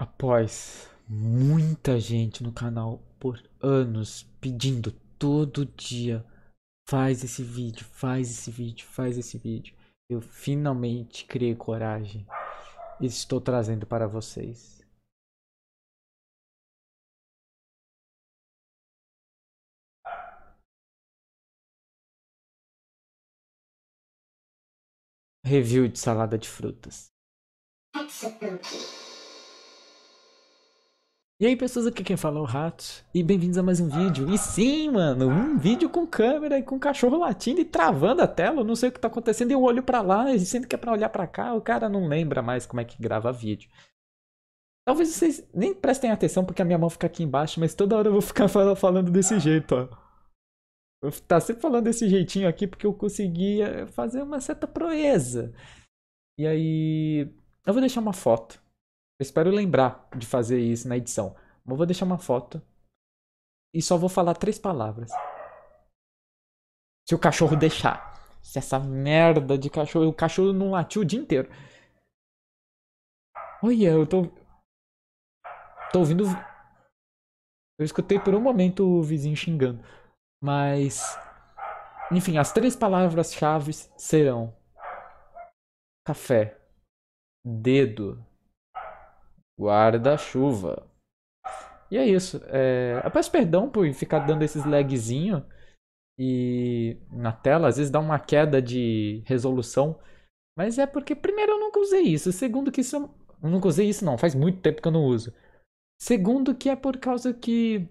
após muita gente no canal por anos pedindo todo dia faz esse vídeo, faz esse vídeo, faz esse vídeo. Eu finalmente criei coragem e estou trazendo para vocês. Review de salada de frutas. E aí pessoas, aqui quem fala é o Rato e bem-vindos a mais um vídeo. E sim, mano, um vídeo com câmera e com cachorro latindo e travando a tela, eu não sei o que tá acontecendo, eu olho para lá, dizendo que é pra olhar para cá, o cara não lembra mais como é que grava vídeo. Talvez vocês nem prestem atenção porque a minha mão fica aqui embaixo, mas toda hora eu vou ficar falando desse jeito, ó. Eu tá sempre falando desse jeitinho aqui porque eu consegui eh, fazer uma certa proeza. E aí, eu vou deixar uma foto eu espero lembrar de fazer isso na edição. Mas vou deixar uma foto e só vou falar três palavras. Se o cachorro deixar. Se essa merda de cachorro. O cachorro não latiu o dia inteiro. Olha, eu tô. Tô ouvindo. Eu escutei por um momento o vizinho xingando. Mas. Enfim, as três palavras-chave serão: café, dedo Guarda-chuva. E é isso. É... Eu peço perdão por ficar dando esses lagzinhos. e na tela, às vezes dá uma queda de resolução. Mas é porque, primeiro, eu nunca usei isso. Segundo, que isso. Eu nunca usei isso, não. Faz muito tempo que eu não uso. Segundo, que é por causa que.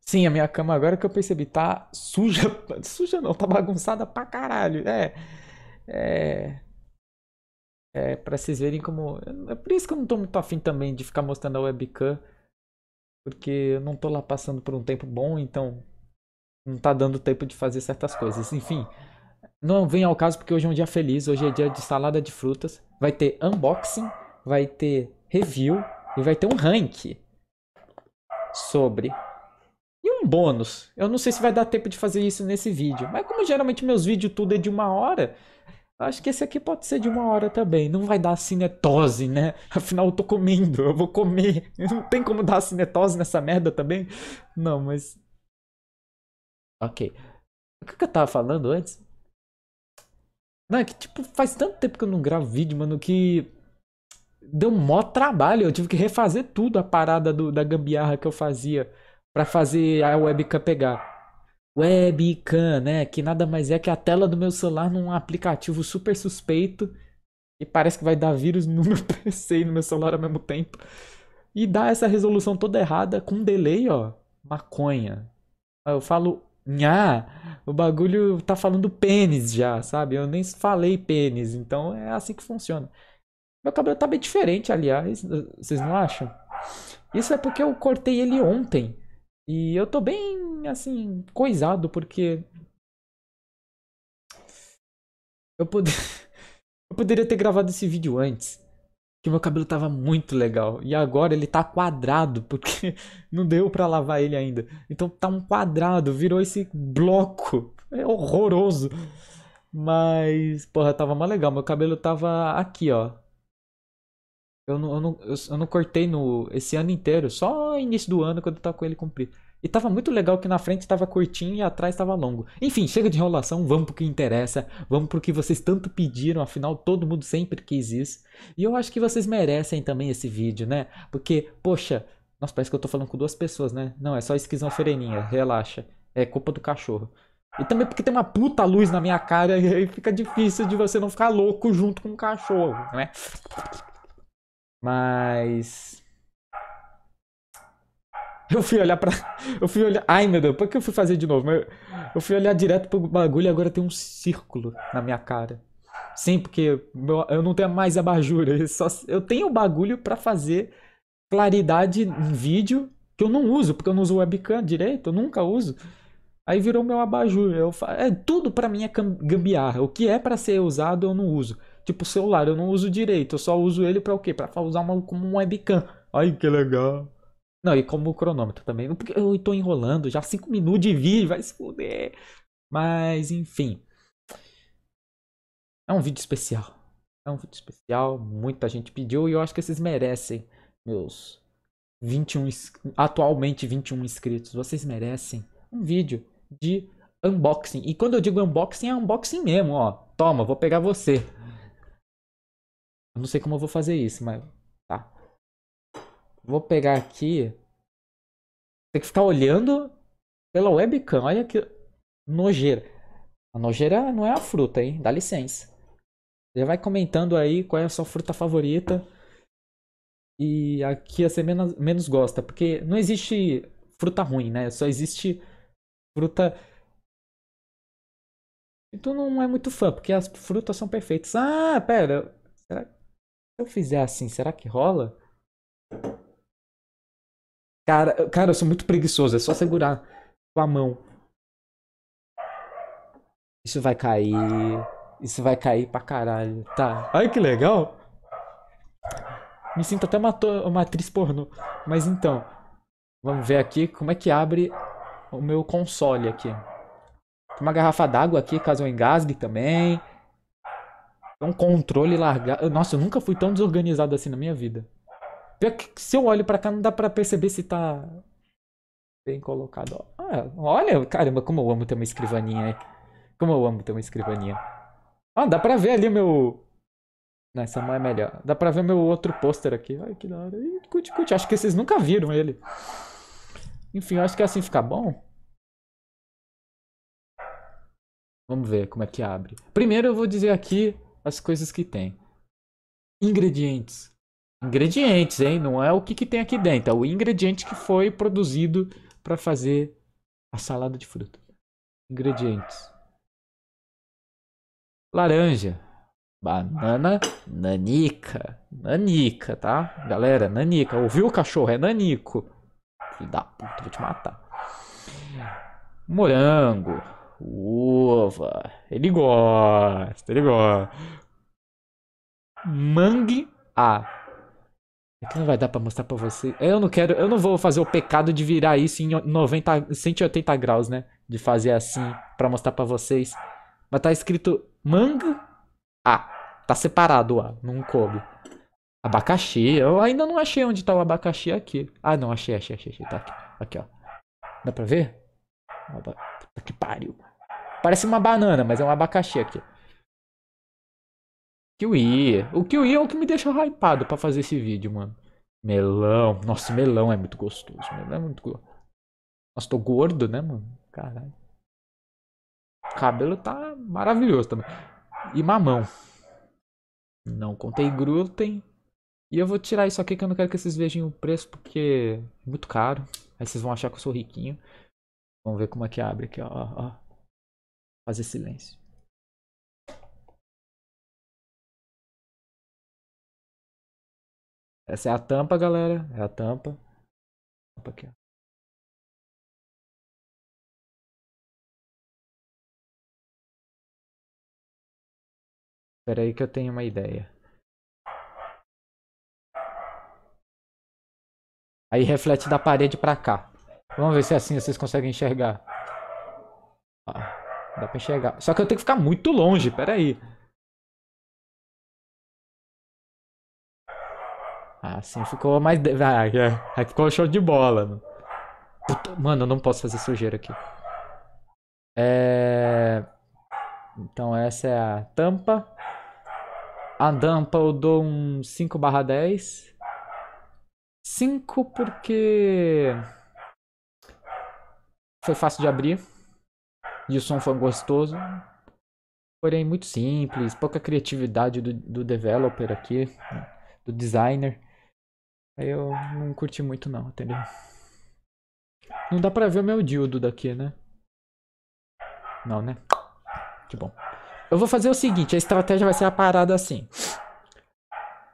Sim, a minha cama, agora que eu percebi, tá suja. Suja não, tá bagunçada pra caralho. É. É. É, para vocês verem como. É por isso que eu não tô muito afim também de ficar mostrando a webcam. Porque eu não tô lá passando por um tempo bom, então. Não tá dando tempo de fazer certas coisas. Enfim. Não vem ao caso porque hoje é um dia feliz. Hoje é dia de salada de frutas. Vai ter unboxing, vai ter review e vai ter um rank sobre. E um bônus. Eu não sei se vai dar tempo de fazer isso nesse vídeo. Mas como geralmente meus vídeos tudo é de uma hora. Acho que esse aqui pode ser de uma hora também. Não vai dar cinetose, né? Afinal, eu tô comendo, eu vou comer. Não tem como dar cinetose nessa merda também? Não, mas. Ok. O que eu tava falando antes? Não, é que, tipo, faz tanto tempo que eu não gravo vídeo, mano, que. Deu um mó trabalho. Eu tive que refazer tudo a parada do, da gambiarra que eu fazia para fazer a webcam pegar webcam, né? Que nada mais é que a tela do meu celular num aplicativo super suspeito e parece que vai dar vírus no meu PC e no meu celular ao mesmo tempo. E dá essa resolução toda errada com um delay, ó. Maconha. Eu falo, nhá, o bagulho tá falando pênis já, sabe? Eu nem falei pênis, então é assim que funciona. Meu cabelo tá bem diferente, aliás, vocês não acham? Isso é porque eu cortei ele ontem. E eu tô bem assim, coisado, porque. Eu, pod... eu poderia ter gravado esse vídeo antes. Que meu cabelo tava muito legal. E agora ele tá quadrado, porque não deu para lavar ele ainda. Então tá um quadrado, virou esse bloco. É horroroso. Mas, porra, tava mais legal. Meu cabelo tava aqui, ó. Eu não, eu não, eu não cortei no, esse ano inteiro, só início do ano quando eu tava com ele comprido. E tava muito legal que na frente tava curtinho e atrás tava longo. Enfim, chega de enrolação, vamos pro que interessa, vamos pro que vocês tanto pediram, afinal todo mundo sempre quis isso. E eu acho que vocês merecem também esse vídeo, né? Porque, poxa, nossa, parece que eu tô falando com duas pessoas, né? Não, é só esquizofrenia, relaxa. É culpa do cachorro. E também porque tem uma puta luz na minha cara e aí fica difícil de você não ficar louco junto com o cachorro, né? Mas eu fui olhar pra. Eu fui olhar. Ai, meu Deus, por que eu fui fazer de novo? Eu, fui olhar direto pro bagulho e agora tem um círculo na minha cara. Sim, porque eu não tenho mais abajura. Eu, só, eu tenho o bagulho para fazer claridade em vídeo que eu não uso, porque eu não uso webcam direito, eu nunca uso. Aí virou meu abajur. Eu fa... é, tudo para mim é gambiarra. O que é para ser usado eu não uso. Tipo celular, eu não uso direito, eu só uso ele para o quê? Para usar uma, como um webcam. Ai, que legal. Não, e como o cronômetro também. Porque eu estou enrolando já 5 minutos de vídeo, vai se fuder. Mas, enfim. É um vídeo especial. É um vídeo especial, muita gente pediu e eu acho que vocês merecem, meus 21 atualmente 21 inscritos. Vocês merecem um vídeo de unboxing. E quando eu digo unboxing, é unboxing mesmo, ó. Toma, vou pegar você. Eu não sei como eu vou fazer isso, mas Vou pegar aqui. Tem que ficar olhando pela webcam. Olha que nojeira. A nojeira não é a fruta, hein? Dá licença. Já vai comentando aí qual é a sua fruta favorita. E aqui a você menos, menos gosta. Porque não existe fruta ruim, né? Só existe fruta. E tu não é muito fã, porque as frutas são perfeitas. Ah, pera. Será... Se eu fizer assim, será que rola? Cara, cara, eu sou muito preguiçoso, é só segurar com a mão. Isso vai cair. Isso vai cair pra caralho. Tá. Ai que legal! Me sinto até uma, uma atriz pornô. Mas então, vamos ver aqui como é que abre o meu console aqui. Tem uma garrafa d'água aqui, caso eu engasgue também. Um controle largado. Nossa, eu nunca fui tão desorganizado assim na minha vida se eu olho para cá, não dá para perceber se tá bem colocado. Ah, olha, caramba, como eu amo ter uma escrivaninha aí. Como eu amo ter uma escrivaninha. Ah, dá pra ver ali meu... Não, essa mão é melhor. Dá pra ver meu outro pôster aqui. Ai, que da hora. cut Acho que vocês nunca viram ele. Enfim, eu acho que assim fica bom. Vamos ver como é que abre. Primeiro eu vou dizer aqui as coisas que tem. Ingredientes ingredientes, hein? Não é o que, que tem aqui dentro, é o ingrediente que foi produzido para fazer a salada de fruta. Ingredientes: laranja, banana, nanica, nanica, tá? Galera, nanica. Ouviu o cachorro? É nanico. Filho da puta, vou te matar. Morango, uva. Ele gosta, ele gosta. Mangue, ah, então não vai dar pra mostrar pra você. Eu não quero, eu não vou fazer o pecado de virar isso em 90, 180 graus, né? De fazer assim pra mostrar pra vocês. Mas tá escrito manga A. Tá separado o A, num coube. Abacaxi, eu ainda não achei onde tá o abacaxi aqui. Ah, não, achei, achei, achei, achei. Tá aqui, aqui ó. Dá pra ver? Que pariu. Parece uma banana, mas é um abacaxi aqui. Kiwi. O Kiwi é o que me deixa hypado pra fazer esse vídeo, mano. Melão. Nossa, melão é muito gostoso. Melão é muito gostoso. Nossa, tô gordo, né, mano? Caralho. O cabelo tá maravilhoso também. E mamão. Não contei glúten. E eu vou tirar isso aqui que eu não quero que vocês vejam o preço porque é muito caro. Aí vocês vão achar que eu sou riquinho. Vamos ver como é que abre aqui, ó. ó. Fazer silêncio. Essa é a tampa, galera. É a tampa. Tampa aqui, ó. Espera aí que eu tenho uma ideia. Aí reflete da parede pra cá. Vamos ver se é assim vocês conseguem enxergar. Ó, dá pra enxergar. Só que eu tenho que ficar muito longe, pera aí. Assim ficou mais. Ah, aí é, é, ficou show de bola, mano. Né? Puta, mano, eu não posso fazer sujeira aqui. É... Então essa é a tampa. A tampa eu dou um 5 barra 10. 5 porque foi fácil de abrir. E o som foi gostoso. Porém muito simples, pouca criatividade do, do developer aqui, do designer. Aí eu não curti muito não, entendeu? Não dá pra ver o meu dildo daqui, né? Não, né? Que bom. Eu vou fazer o seguinte, a estratégia vai ser a parada assim.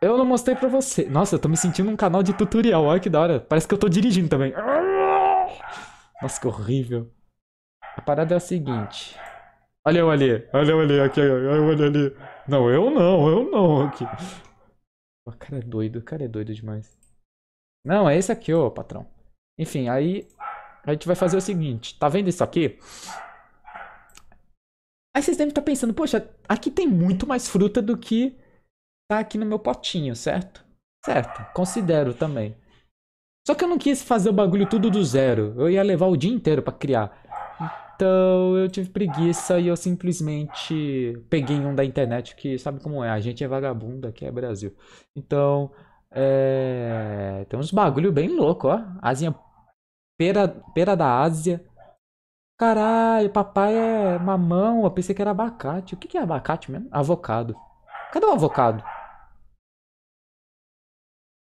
Eu não mostrei pra você. Nossa, eu tô me sentindo um canal de tutorial, olha que da hora. Parece que eu tô dirigindo também. Nossa, que horrível. A parada é a seguinte. Olha eu ali, olha eu ali, aqui, olha eu ali. Não, eu não, eu não. Aqui. O cara é doido, o cara é doido demais. Não, é esse aqui, ô patrão. Enfim, aí a gente vai fazer o seguinte. Tá vendo isso aqui? Aí vocês devem estar tá pensando, poxa, aqui tem muito mais fruta do que tá aqui no meu potinho, certo? Certo, considero também. Só que eu não quis fazer o bagulho tudo do zero. Eu ia levar o dia inteiro para criar. Então eu tive preguiça e eu simplesmente peguei um da internet que sabe como é. A gente é vagabundo, aqui é Brasil. Então é, tem uns bagulho bem louco, ó. Asinha. Pera, pera da Ásia. Caralho, papai é mamão. Eu pensei que era abacate. O que, que é abacate mesmo? Avocado. Cadê o avocado?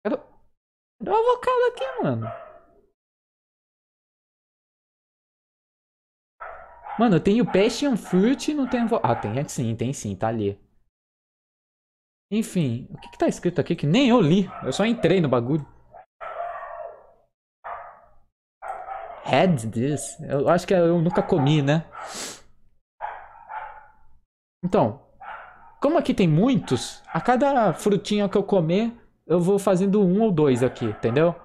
Cadê, Cadê o avocado aqui, mano? Mano, eu tenho Passion Fruit e não tem avocado. Ah, tem é sim, tem sim, tá ali. Enfim, o que, que tá escrito aqui que nem eu li? Eu só entrei no bagulho. Had this? Eu acho que eu nunca comi, né? Então, como aqui tem muitos, a cada frutinha que eu comer, eu vou fazendo um ou dois aqui, entendeu?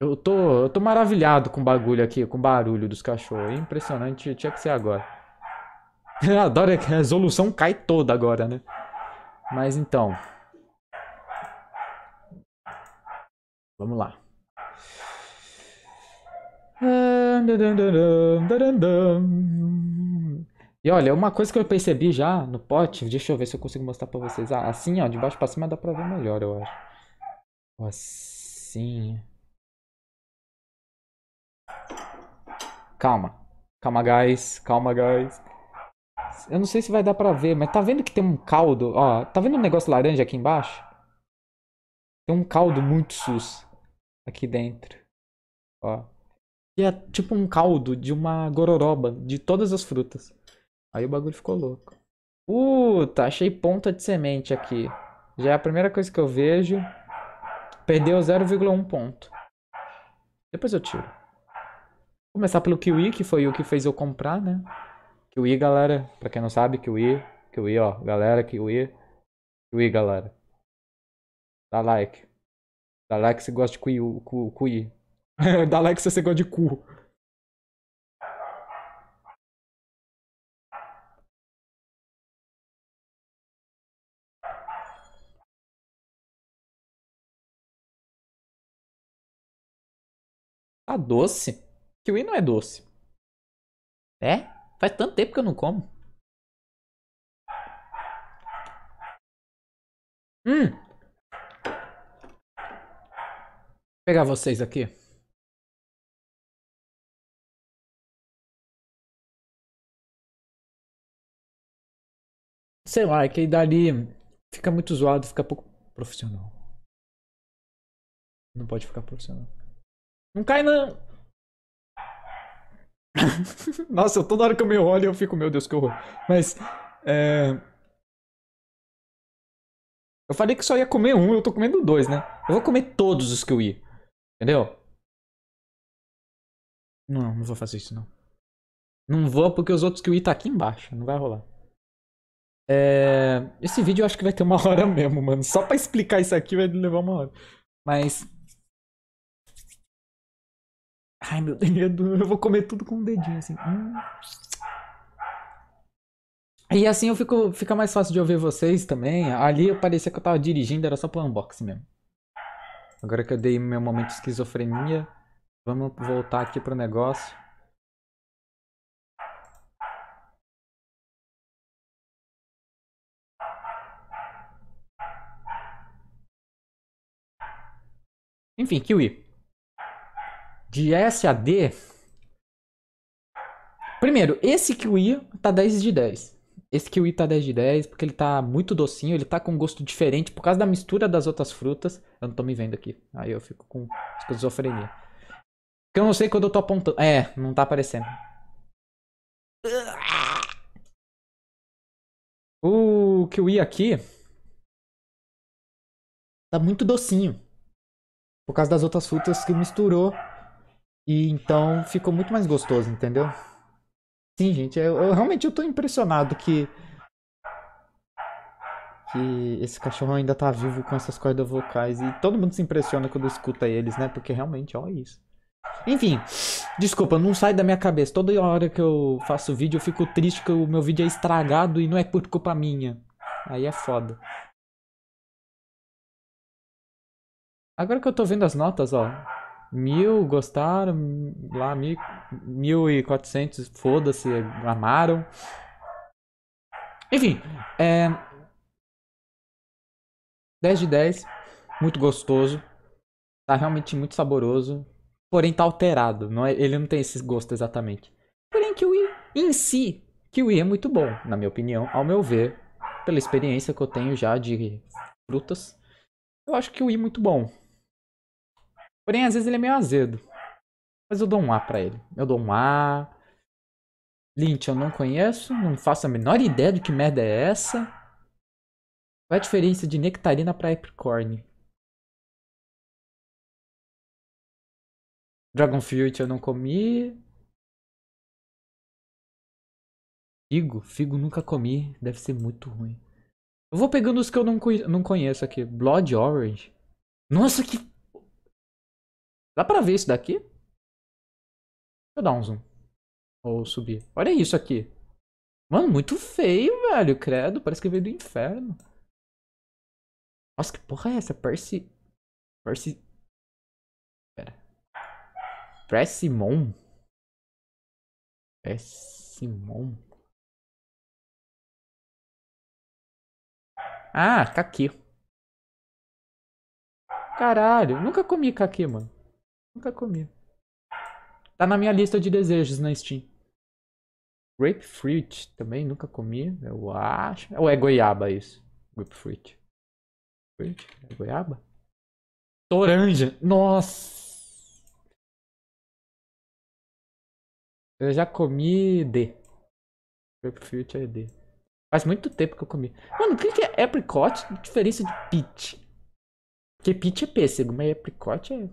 Eu tô, eu tô maravilhado com o bagulho aqui, com o barulho dos cachorros. impressionante, tinha que ser agora. Eu adoro que a resolução cai toda agora, né? Mas então. Vamos lá. E olha, uma coisa que eu percebi já no pote, deixa eu ver se eu consigo mostrar pra vocês. Ah, assim, ó, de baixo pra cima dá pra ver melhor, eu acho. Assim. Calma. Calma, guys. Calma, guys. Eu não sei se vai dar pra ver, mas tá vendo que tem um caldo? Ó, tá vendo um negócio laranja aqui embaixo? Tem um caldo muito sus aqui dentro. Ó. E é tipo um caldo de uma gororoba de todas as frutas. Aí o bagulho ficou louco. Puta, achei ponta de semente aqui. Já é a primeira coisa que eu vejo. Perdeu 0,1 ponto. Depois eu tiro. Vou começar pelo kiwi, que foi o que fez eu comprar, né? Kiwi, galera. Pra quem não sabe, Kiwi. Kiwi, ó. Galera, Kiwi. Kiwi, galera. Dá like. Dá like se gosta de Kiwi. Cu, cuí. Dá like se você gosta de cu. Tá doce? Kiwi não é doce. É? Faz tanto tempo que eu não como. Hum. Vou pegar vocês aqui. Sei lá, é que dali fica muito zoado, fica pouco profissional. Não pode ficar profissional. Não cai não. Nossa, toda hora que eu me olho eu fico, meu Deus, que horror. Mas, é... Eu falei que só ia comer um, eu tô comendo dois, né? Eu vou comer todos os que eu ia. Entendeu? Não, não vou fazer isso não. Não vou porque os outros que eu ia tá aqui embaixo. Não vai rolar. É... Esse vídeo eu acho que vai ter uma hora mesmo, mano. Só pra explicar isso aqui vai levar uma hora. Mas Ai, meu dedo, eu vou comer tudo com o um dedinho, assim. Hum. E assim eu fico, fica mais fácil de ouvir vocês também. Ali eu parecia que eu tava dirigindo, era só pro unboxing mesmo. Agora que eu dei meu momento de esquizofrenia, vamos voltar aqui pro negócio. Enfim, Kiwi. De S a D. Primeiro, esse kiwi tá 10 de 10. Esse kiwi tá 10 de 10 porque ele tá muito docinho, ele tá com um gosto diferente por causa da mistura das outras frutas. Eu não tô me vendo aqui. Aí eu fico com esquizofrenia. Porque eu não sei quando eu tô apontando. É, não tá aparecendo. O kiwi aqui tá muito docinho. Por causa das outras frutas que misturou e então ficou muito mais gostoso, entendeu? Sim, gente, eu, eu realmente eu tô impressionado que que esse cachorro ainda tá vivo com essas cordas vocais e todo mundo se impressiona quando escuta eles, né? Porque realmente, ó, é isso. Enfim, desculpa, não sai da minha cabeça. Toda hora que eu faço vídeo eu fico triste que o meu vídeo é estragado e não é por culpa minha. Aí é foda. Agora que eu tô vendo as notas, ó, Mil gostaram, lá mil, mil e quatrocentos, foda-se, amaram. Enfim, é... 10 de 10, muito gostoso. Tá realmente muito saboroso. Porém, tá alterado. Não é, ele não tem esse gosto exatamente. Porém, kiwi em si, kiwi é muito bom, na minha opinião. Ao meu ver, pela experiência que eu tenho já de frutas, eu acho que o kiwi é muito bom. Porém, às vezes ele é meio azedo. Mas eu dou um A pra ele. Eu dou um A. Lynch eu não conheço, não faço a menor ideia do que merda é essa. Qual é a diferença de nectarina pra apricorn? Dragon Fruit eu não comi. Figo? Figo nunca comi. Deve ser muito ruim. Eu vou pegando os que eu não, não conheço aqui. Blood Orange. Nossa, que Dá pra ver isso daqui? Deixa eu dar um zoom. Ou subir. Olha isso aqui. Mano, muito feio, velho. Credo, parece que veio do inferno. Nossa, que porra é essa? Percy... Percy... Pera. Persimon? simon Ah, caqui. Caralho, nunca comi caqui, mano. Nunca comi. Tá na minha lista de desejos na Steam. Grapefruit também, nunca comi, eu acho. Ou é goiaba isso? Grapefruit. Grapefruit? É goiaba? Toranja! Nossa! Eu já comi D. Grapefruit é D. Faz muito tempo que eu comi. Mano, o que é apricot? Diferença de peach. Porque peach é pêssego, mas apricot é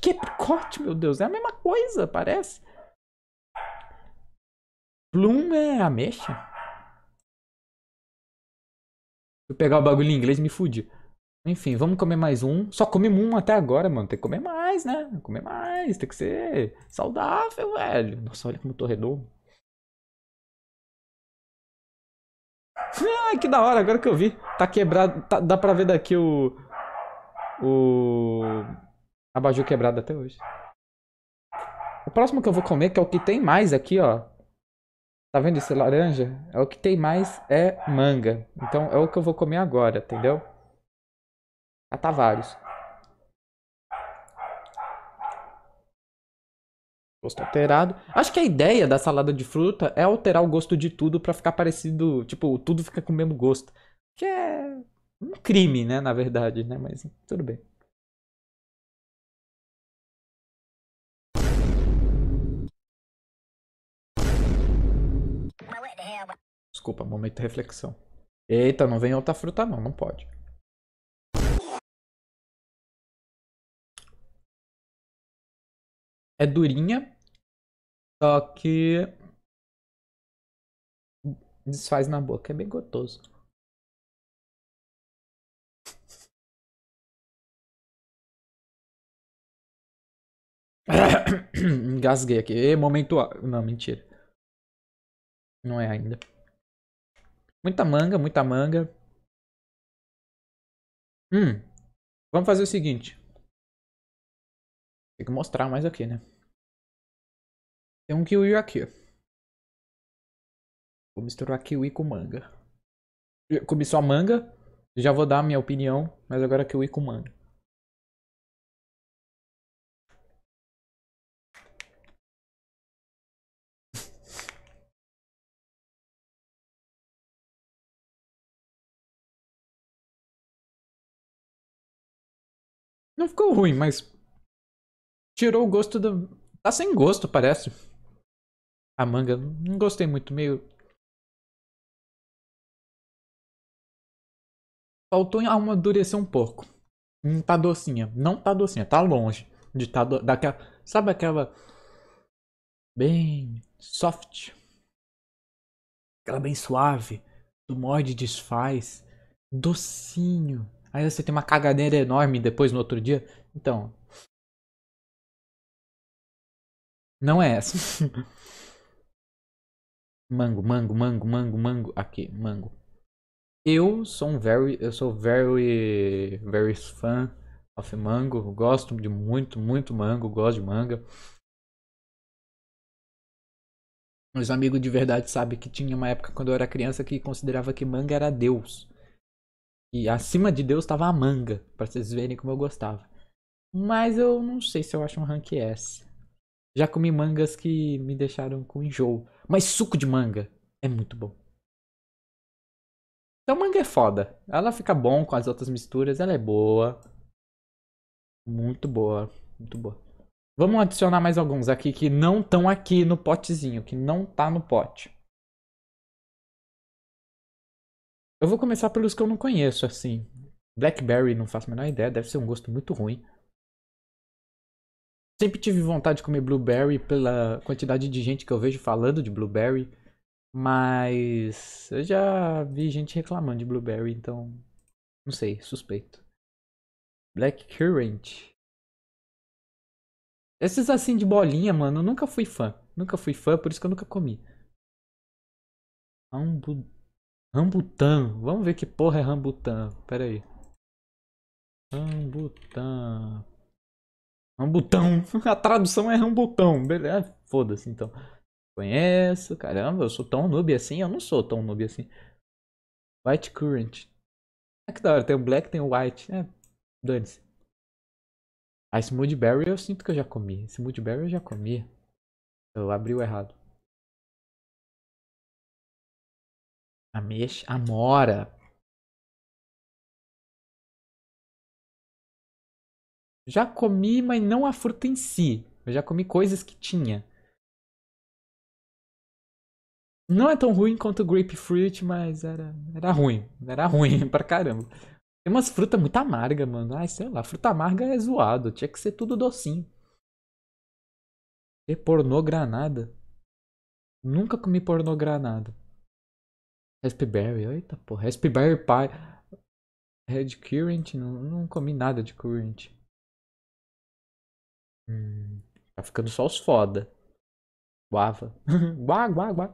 que é picote, meu Deus? É a mesma coisa, parece. Bloom é ameixa? Se eu pegar o bagulho em inglês, me fude. Enfim, vamos comer mais um. Só comemos um até agora, mano. Tem que comer mais, né? Comer mais. Tem que ser saudável, velho. Nossa, olha como eu tô redondo. Ai, que da hora, agora que eu vi. Tá quebrado. Tá, dá pra ver daqui o. O. Abajur quebrado até hoje. O próximo que eu vou comer, que é o que tem mais aqui, ó. Tá vendo esse laranja? É o que tem mais é manga. Então é o que eu vou comer agora, entendeu? Catar vários. Gosto alterado. Acho que a ideia da salada de fruta é alterar o gosto de tudo para ficar parecido. Tipo, tudo fica com o mesmo gosto. Que é um crime, né? Na verdade, né? Mas tudo bem. Desculpa, momento de reflexão. Eita, não vem outra fruta não, não pode. É durinha, só que desfaz na boca, é bem gostoso. Engasguei aqui. E momento. Não, mentira. Não é ainda. Muita manga, muita manga. Hum. Vamos fazer o seguinte. Tem que mostrar mais aqui, né? Tem um kiwi aqui. Vou misturar kiwi com manga. Eu comi só manga. Já vou dar a minha opinião, mas agora kiwi com manga. Não ficou ruim, mas. Tirou o gosto da. Tá sem gosto, parece. A manga. Não gostei muito, meio. Faltou amadurecer um pouco. Não tá docinha. Não tá docinha, tá longe de tá do... daquela. Sabe aquela. Bem. soft. Aquela bem suave. Do morde desfaz. Docinho. Aí você tem uma cagadeira enorme depois no outro dia. Então. Não é essa. mango, mango, mango, mango, mango. Aqui, mango. Eu sou um very. Eu sou very. Very fan of mango. Gosto de muito, muito mango. Gosto de manga. Meus amigos de verdade sabem que tinha uma época quando eu era criança que considerava que manga era Deus. E acima de Deus estava a manga, para vocês verem como eu gostava. Mas eu não sei se eu acho um rank S. Já comi mangas que me deixaram com enjoo. Mas suco de manga é muito bom. Então manga é foda. Ela fica bom com as outras misturas, ela é boa. Muito boa, muito boa. Vamos adicionar mais alguns aqui que não estão aqui no potezinho, que não tá no pote. Eu vou começar pelos que eu não conheço, assim. Blackberry, não faço a menor ideia, deve ser um gosto muito ruim. Sempre tive vontade de comer blueberry pela quantidade de gente que eu vejo falando de blueberry, mas eu já vi gente reclamando de blueberry, então não sei, suspeito. Blackcurrant. Esses assim de bolinha, mano, eu nunca fui fã. Nunca fui fã, por isso que eu nunca comi. Ambu... Rambutan. Vamos ver que porra é Rambutan. Pera aí. Rambutan. Rambutão. A tradução é Rambutão. Beleza. Ah, foda-se então. Conheço. Caramba, eu sou tão noob assim. Eu não sou tão noob assim. White Current. É que da hora. Tem o Black, tem o White. É. Dane-se. Ah, esse Moodberry eu sinto que eu já comi. Esse berry eu já comi. Eu abri o errado. Ameixa, amora. Já comi, mas não a fruta em si. Eu já comi coisas que tinha. Não é tão ruim quanto o grapefruit, mas era, era ruim. Era ruim pra caramba. Tem umas frutas muito amargas, mano. Ai, sei lá, fruta amarga é zoado. Tinha que ser tudo docinho. E pornô granada. Nunca comi pornô granada. Raspberry, eita porra. Raspberry Pi. Red Current, não, não comi nada de Current. Hum, tá ficando só os foda. Guava. guá, guá, guá.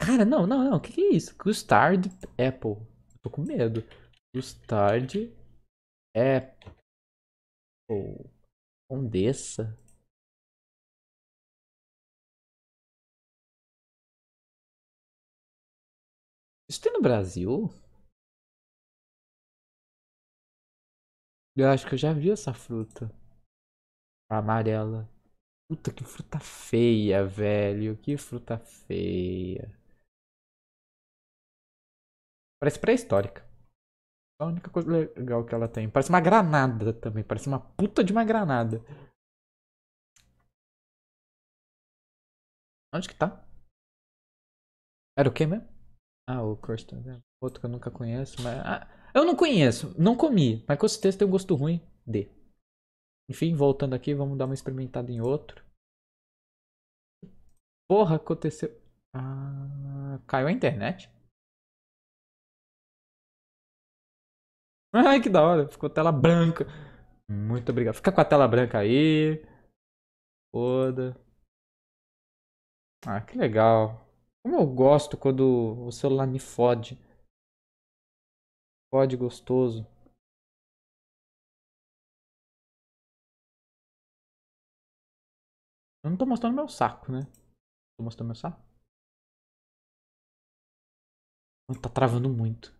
Cara, não, não, não. O que, que é isso? Custard Apple. tô com medo. Custard Apple. Condessa. Isso tem no Brasil? Eu acho que eu já vi essa fruta. A amarela. Puta, que fruta feia, velho. Que fruta feia. Parece pré-histórica. A única coisa legal que ela tem. Parece uma granada também. Parece uma puta de uma granada. Onde que tá? Era o que mesmo? Ah, o Kirsten. Tá outro que eu nunca conheço, mas. Ah, eu não conheço, não comi, mas com certeza tem um gosto ruim de. Enfim, voltando aqui, vamos dar uma experimentada em outro. Porra, aconteceu. Ah, caiu a internet. Ai, que da hora, ficou tela branca. Muito obrigado. Fica com a tela branca aí. Foda. Ah, que legal. Como eu gosto quando o celular me fode. Fode gostoso. Eu não tô mostrando meu saco, né? Tô mostrando meu saco? Tá travando muito.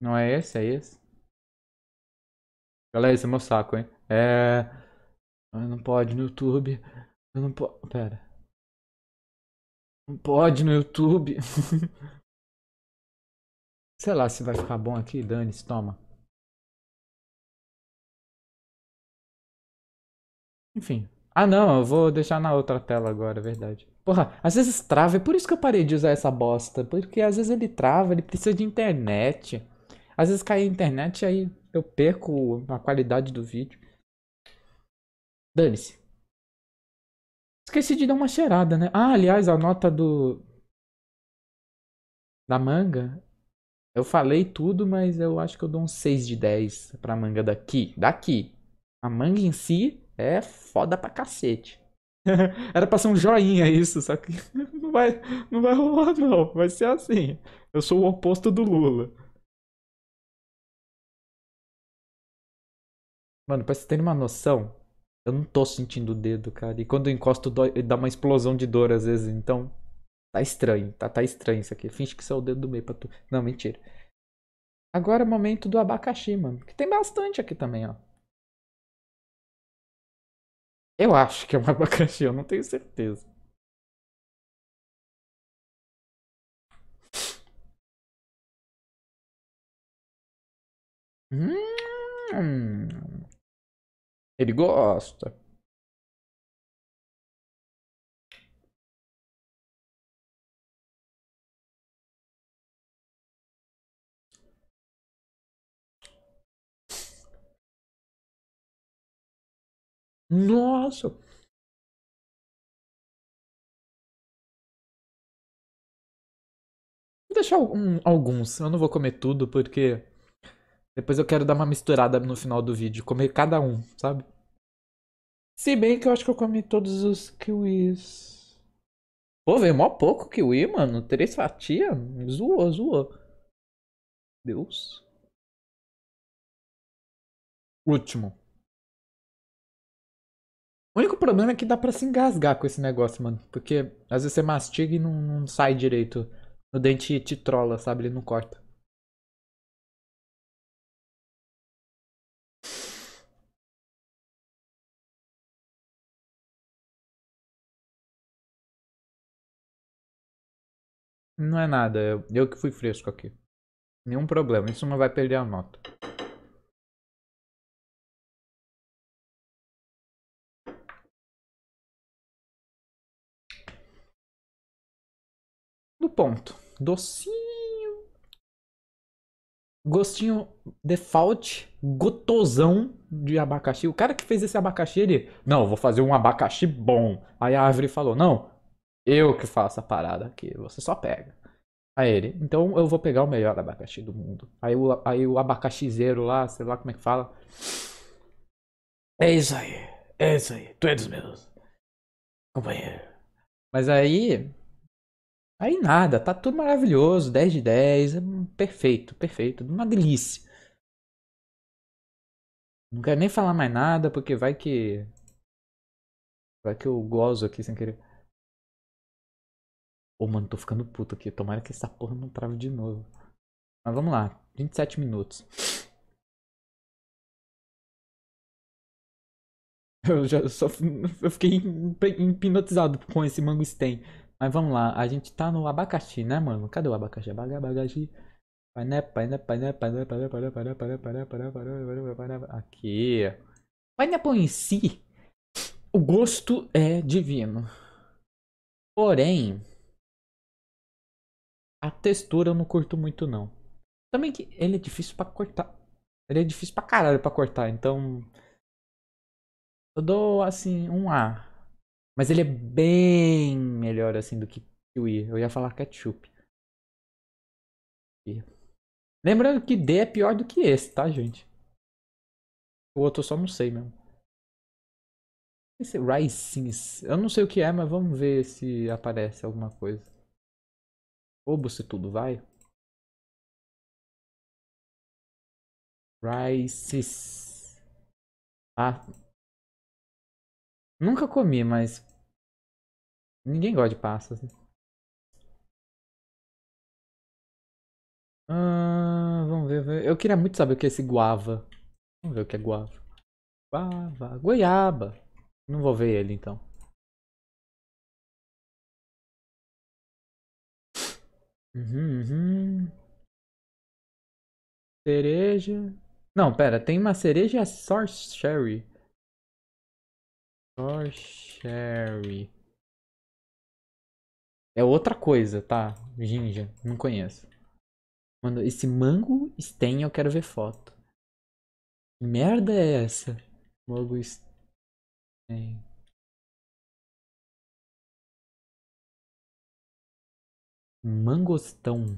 Não é esse? É esse? Galera, esse é meu saco, hein? É. Eu não pode no YouTube. Eu não posso. Pera. Pode no YouTube. Sei lá se vai ficar bom aqui, dane-se, toma. Enfim. Ah não, eu vou deixar na outra tela agora, é verdade. Porra, às vezes trava, é por isso que eu parei de usar essa bosta. Porque às vezes ele trava, ele precisa de internet. Às vezes cai a internet e aí eu perco a qualidade do vídeo. Dane-se. Esqueci de dar uma cheirada, né? Ah, aliás, a nota do. Da manga. Eu falei tudo, mas eu acho que eu dou um 6 de 10 pra manga daqui. Daqui. A manga em si é foda pra cacete. Era pra ser um joinha isso, só que não vai, não vai rolar, não. Vai ser assim. Eu sou o oposto do Lula. Mano, pra você ter uma noção, eu não tô sentindo o dedo, cara. E quando eu encosto, dói, dá uma explosão de dor às vezes. Então, tá estranho. Tá, tá estranho isso aqui. Finge que isso é o dedo do meio pra tu. Não, mentira. Agora é o momento do abacaxi, mano. Que tem bastante aqui também, ó. Eu acho que é um abacaxi, eu não tenho certeza. Hum. Ele gosta. Nossa! Vou deixar alguns. Eu não vou comer tudo porque depois eu quero dar uma misturada no final do vídeo, comer cada um, sabe? Se bem que eu acho que eu comi todos os kiwis. Pô, veio mó pouco kiwi, mano. Três fatias. Zoou, zoou. Deus. Último. O único problema é que dá pra se engasgar com esse negócio, mano. Porque às vezes você mastiga e não, não sai direito. O dente te trola, sabe? Ele não corta. Não é nada, eu, que fui fresco aqui. Nenhum problema, isso não vai perder a nota. No ponto. Docinho. Gostinho default, gotosão de abacaxi. O cara que fez esse abacaxi, ele... Não, vou fazer um abacaxi bom. Aí a árvore falou, não, eu que faço a parada aqui, você só pega. Aí ele, então eu vou pegar o melhor abacaxi do mundo. Aí o, aí o abacaxizeiro lá, sei lá como é que fala. É isso aí, é isso aí, tu é dos meus. Companheiro. Mas aí. Aí nada, tá tudo maravilhoso, 10 de 10, é perfeito, perfeito, uma delícia. Não quero nem falar mais nada, porque vai que. Vai que eu gozo aqui sem querer. Ô, mano, tô ficando puto aqui. Tomara que essa porra não trave de novo. Mas vamos lá. 27 minutos. Eu já eu só eu fiquei hipnotizado com esse mango stem. Mas vamos lá, a gente tá no abacaxi, né, mano? Cadê o abacaxi? Abacaxi. Aqui. Pineapple em si, o gosto é divino. Porém, a textura eu não curto muito, não. Também que ele é difícil pra cortar. Ele é difícil pra caralho pra cortar, então. Eu dou, assim, um A. Mas ele é bem melhor, assim, do que kiwi. Eu ia falar ketchup. E... Lembrando que D é pior do que esse, tá, gente? O outro eu só não sei mesmo. Esse Rising... Eu não sei o que é, mas vamos ver se aparece alguma coisa. Ô, você tudo vai. Rices. Ah. Nunca comi, mas. Ninguém gosta de passas. Né? Ah, vamos ver. Eu queria muito saber o que é esse guava. Vamos ver o que é guava. Guava. Goiaba. Não vou ver ele então. Uhum, uhum. Cereja. Não, pera, tem uma cereja é Sorcery. Sorcery. É outra coisa, tá? Ginja, não conheço. Mano, esse mango Sten, eu quero ver foto. Que merda é essa? Mango Sten. Mangostão.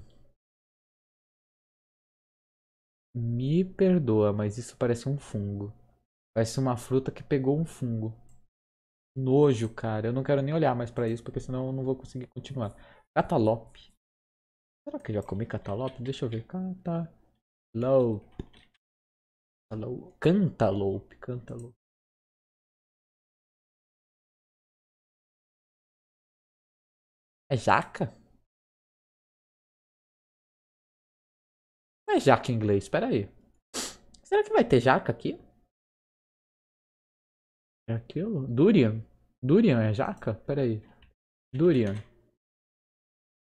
Me perdoa, mas isso parece um fungo. Parece uma fruta que pegou um fungo. Nojo, cara. Eu não quero nem olhar mais para isso, porque senão eu não vou conseguir continuar. Catalope. Será que eu já comi catalope? Deixa eu ver. Catalope. Cantaloupe. cantalope, Cantaloupe. É jaca? Não é jaca em inglês, espera aí. Será que vai ter jaca aqui? É aquilo? Durian? Durian é jaca? espera aí. Durian.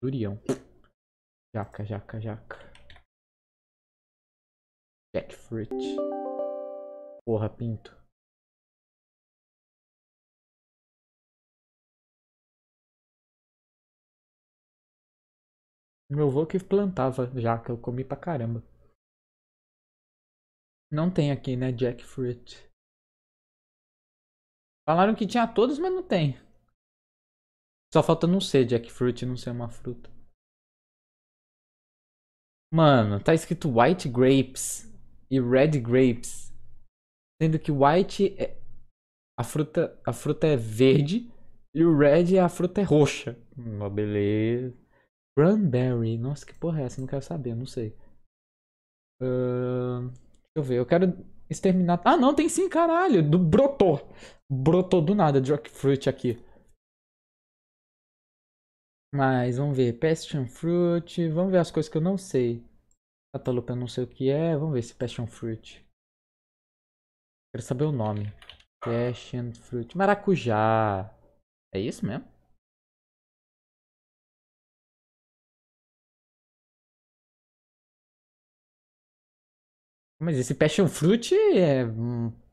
Durian. Jaca, jaca, jaca. Jackfruit. Porra, pinto. Meu avô que plantava já que eu comi pra caramba. Não tem aqui, né, jackfruit. Falaram que tinha todos, mas não tem. Só falta não ser jackfruit, não ser uma fruta. Mano, tá escrito white grapes e red grapes. Sendo que white é a fruta, a fruta é verde e o red a fruta é roxa. Uma beleza. Cranberry. Nossa, que porra é essa? Não quero saber, não sei. Uh, deixa eu ver. Eu quero exterminar. Ah, não, tem sim, caralho. Do, brotou. Brotou do nada, Jackfruit aqui. Mas vamos ver. Passion Fruit. Vamos ver as coisas que eu não sei. Catalupa eu não sei o que é. Vamos ver se Passion Fruit. Quero saber o nome. Passion Fruit. Maracujá. É isso mesmo? Mas esse passion fruit é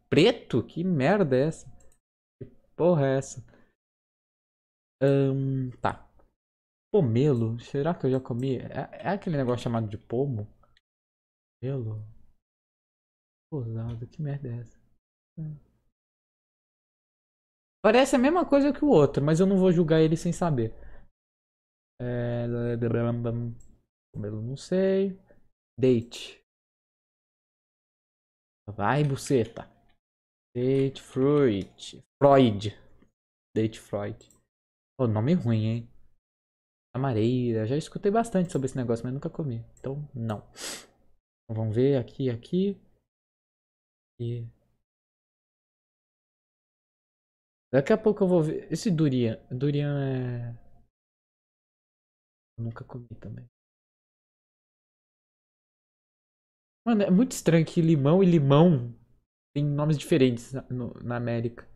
preto? Que merda é essa? Que porra é essa? tá. Pomelo? Será que eu já comi? É, é aquele negócio chamado de pomo? Pomelo? Pousado, que merda é essa? Parece a mesma coisa que o outro, mas eu não vou julgar ele sem saber. É... Pomelo, não sei. Date. Vai, buceta. Date Freud. Freud. Date Freud. Pô, nome ruim, hein? Amareira. Já escutei bastante sobre esse negócio, mas nunca comi. Então, não. Então, vamos ver aqui, aqui. E... Daqui a pouco eu vou ver. Esse durian. Durian é. Eu nunca comi também. Mano, é muito estranho que limão e limão tem nomes diferentes na, no, na América.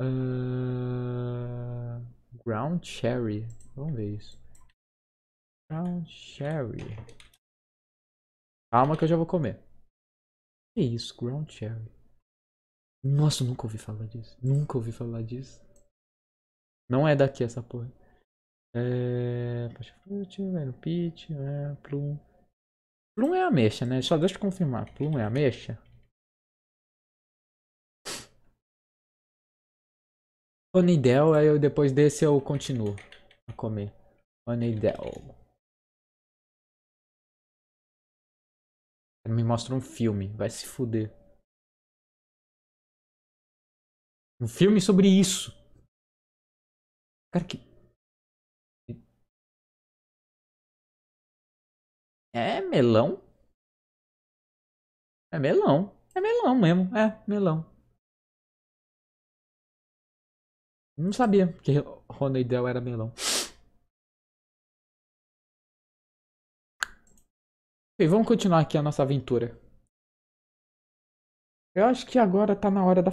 Uh... Ground Cherry. Vamos ver isso. Ground Cherry. Calma que eu já vou comer. Que isso, Ground Cherry. Nossa, nunca ouvi falar disso. Nunca ouvi falar disso. Não é daqui essa porra. É. Passion fruit, no pitch, é, plum. Plum é ameixa, né? Só deixa eu confirmar. Plum é ameixa? Anidel, aí eu depois desse eu continuo a comer. Anidel. Me mostra um filme, vai se fuder. Um filme sobre isso. Cara, que É melão? É melão. É melão mesmo. É, melão. Não sabia que Roneidel era melão. E vamos continuar aqui a nossa aventura. Eu acho que agora tá na hora da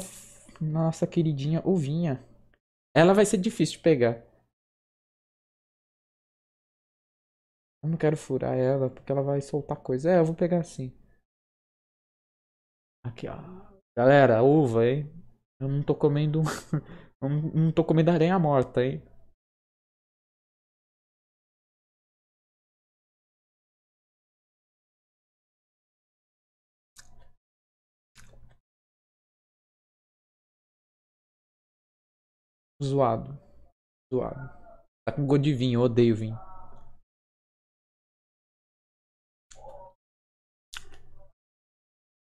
nossa queridinha uvinha. Ela vai ser difícil de pegar. Eu não quero furar ela, porque ela vai soltar coisa. É, eu vou pegar assim. Aqui, ó. Galera, uva, hein? Eu não tô comendo. eu não tô comendo aranha morta, hein? Zoado. Zoado. Tá com gosto de vinho, eu odeio vinho.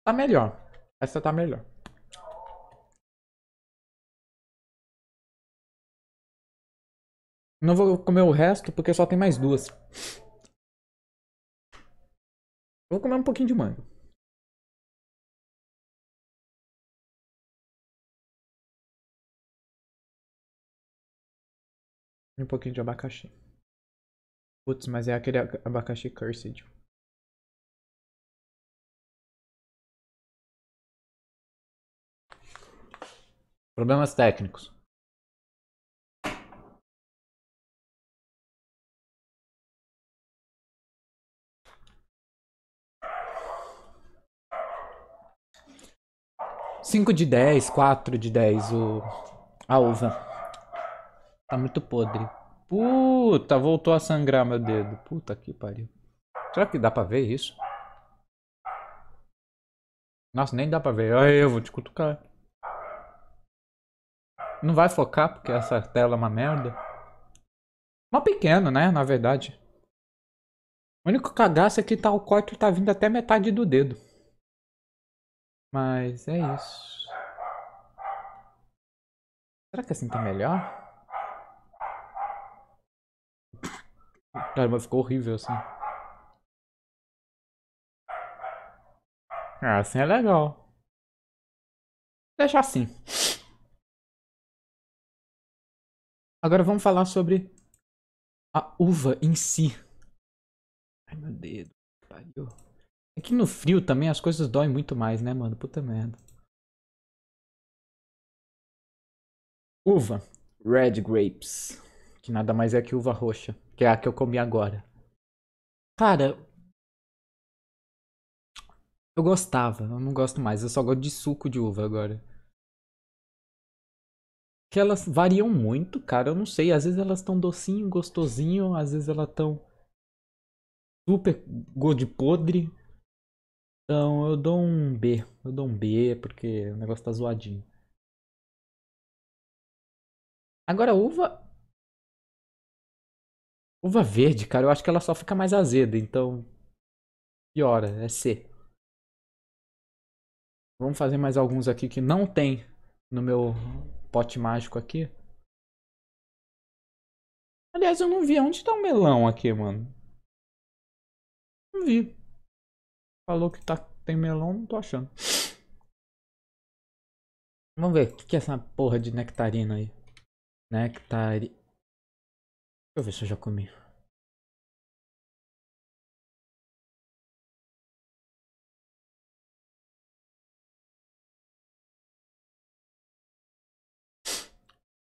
Tá melhor. Essa tá melhor. Não vou comer o resto porque só tem mais duas. Vou comer um pouquinho de manga E um pouquinho de abacaxi. Putz, mas é aquele abacaxi cursed. Problemas técnicos Cinco de dez, quatro de dez o... a uva. Tá muito podre. Puta, voltou a sangrar meu dedo. Puta que pariu. Será que dá pra ver isso? Nossa, nem dá pra ver. Aí eu vou te cutucar. Não vai focar porque ah. essa tela é uma merda. Mal pequeno, né? Na verdade. O único cagaço é que tá, o corte tá vindo até metade do dedo. Mas é isso. Será que assim tá melhor? Cara, mas ficou horrível assim. Ah, assim é legal. Deixa assim. Agora vamos falar sobre a uva em si. Ai, meu dedo. Pariu. Aqui é no frio também as coisas doem muito mais, né, mano? Puta merda. Uva. Red grapes. Que nada mais é que uva roxa. Que é a que eu comi agora. Cara. Eu gostava. Eu não gosto mais. Eu só gosto de suco de uva agora que elas variam muito, cara. Eu não sei, às vezes elas estão docinho, gostosinho, às vezes elas estão super gol podre. Então eu dou um B, eu dou um B porque o negócio tá zoadinho. Agora uva Uva verde, cara, eu acho que ela só fica mais azeda, então piora, é C. Vamos fazer mais alguns aqui que não tem no meu pote mágico aqui. Aliás, eu não vi. Onde tá o melão aqui, mano? Não vi. Falou que tá, tem melão, não tô achando. Vamos ver, o que, que é essa porra de nectarina aí? nectar. Deixa eu ver se eu já comi.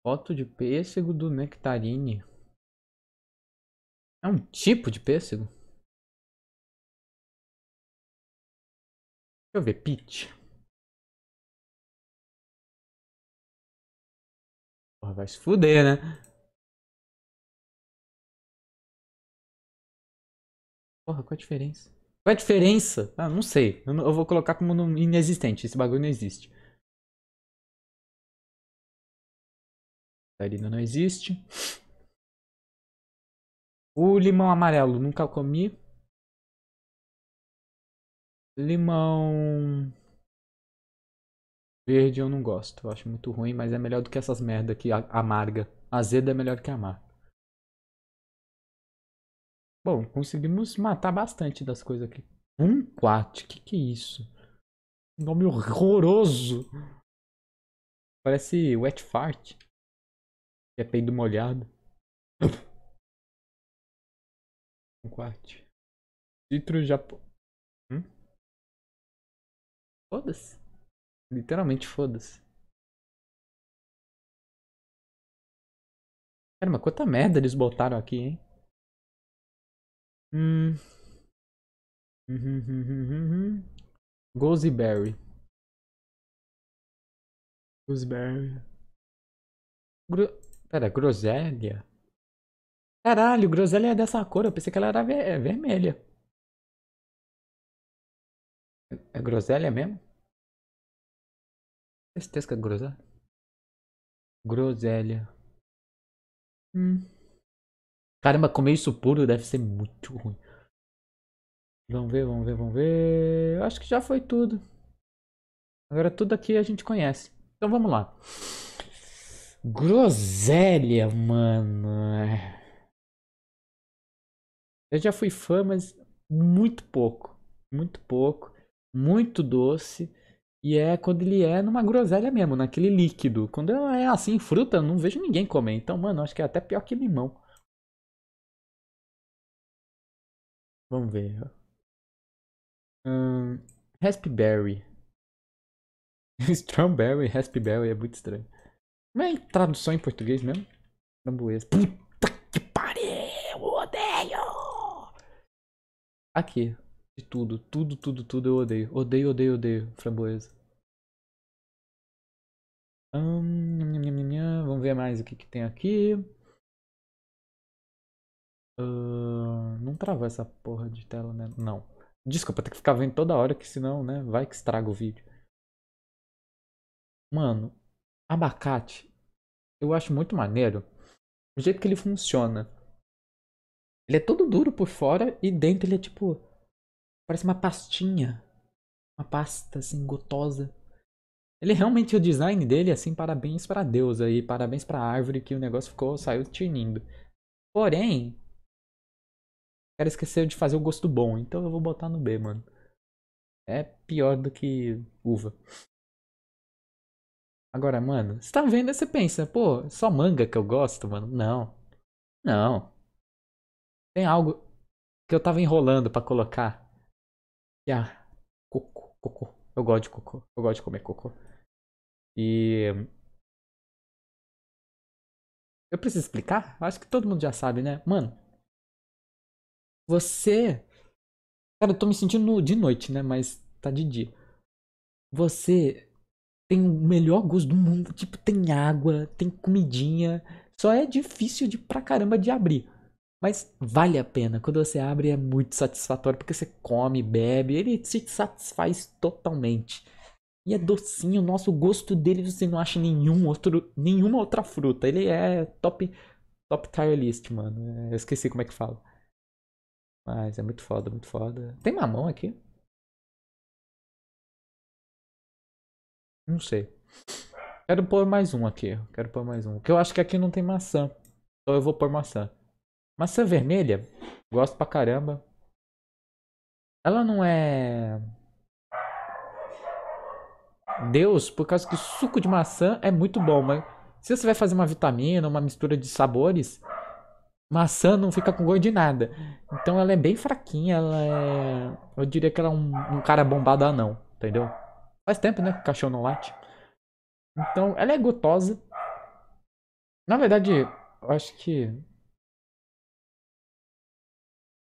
Foto de pêssego do nectarine. É um tipo de pêssego? Deixa eu ver, Peach. Porra, vai se fuder, né? Porra, qual a diferença? Qual a diferença? Ah, não sei. Eu, não, eu vou colocar como inexistente. Esse bagulho não existe. ainda não existe. O limão amarelo nunca comi. Limão verde eu não gosto. acho muito ruim, mas é melhor do que essas merda aqui amarga. Azeda é melhor que amargo. Bom, conseguimos matar bastante das coisas aqui. Um quat, que que é isso? Nome horroroso. Parece wet fart. É peido molhado. Um quarto. Citro japonês. Hum? Foda-se. Literalmente foda-se. Cara, mas quanta merda eles botaram aqui, hein? Hum. Uhum, uhum, Gooseberry. Gooseberry. Pera, groselha? Caralho, groselha é dessa cor. Eu pensei que ela era ver é vermelha. É groselha mesmo? Certeza que é groselha? Groselha. Hum. Caramba, comer isso puro deve ser muito ruim. Vamos ver, vamos ver, vamos ver. Eu acho que já foi tudo. Agora tudo aqui a gente conhece. Então vamos lá. Groselha, mano. Eu já fui fã, mas muito pouco. Muito pouco. Muito doce. E é quando ele é numa groselha mesmo, naquele líquido. Quando é assim, fruta, eu não vejo ninguém comer. Então, mano, acho que é até pior que limão. Vamos ver. Hum, raspberry. Strawberry, raspberry é muito estranho. Como é tradução em português mesmo? Framboesa. Puta que pariu! Odeio! Aqui. De tudo. Tudo, tudo, tudo eu odeio. Odeio, odeio, odeio. Framboesa. Hum, vamos ver mais o que, que tem aqui. Uh, não travou essa porra de tela, né? Não. Desculpa, tem que ficar vendo toda hora, que senão, né? Vai que estraga o vídeo. Mano, abacate, eu acho muito maneiro o jeito que ele funciona. Ele é todo duro por fora e dentro ele é tipo. Parece uma pastinha. Uma pasta, assim, gotosa. Ele realmente, o design dele, assim, parabéns para Deus aí, parabéns pra árvore que o negócio ficou, saiu tinindo. Porém, cara esqueceu de fazer o gosto bom, então eu vou botar no B, mano. É pior do que uva. Agora, mano, você tá vendo você pensa, pô, só manga que eu gosto, mano? Não. Não. Tem algo que eu tava enrolando para colocar. E é ah, cocô, cocô. Eu gosto de cocô. Eu gosto de comer cocô. E. Eu preciso explicar? Acho que todo mundo já sabe, né? Mano. Você. Cara, eu tô me sentindo de noite, né? Mas tá de dia. Você tem o melhor gosto do mundo, tipo, tem água, tem comidinha, só é difícil de pra caramba de abrir. Mas vale a pena, quando você abre é muito satisfatório, porque você come, bebe, ele te satisfaz totalmente. E é docinho, nosso gosto dele você não acha nenhum outro, nenhuma outra fruta. Ele é top top tier list, mano. Eu esqueci como é que fala. Mas é muito foda, muito foda. Tem mamão aqui? Não sei. Quero pôr mais um aqui. Quero pôr mais um. Porque eu acho que aqui não tem maçã. Então eu vou pôr maçã. Maçã vermelha, gosto pra caramba. Ela não é. Deus, por causa que suco de maçã é muito bom, mas se você vai fazer uma vitamina, uma mistura de sabores, maçã não fica com gosto de nada. Então ela é bem fraquinha, ela é. Eu diria que ela é um, um cara bombado anão, entendeu? Faz tempo, né? Que o cachorro não late. Então, ela é gotosa. Na verdade, eu acho que.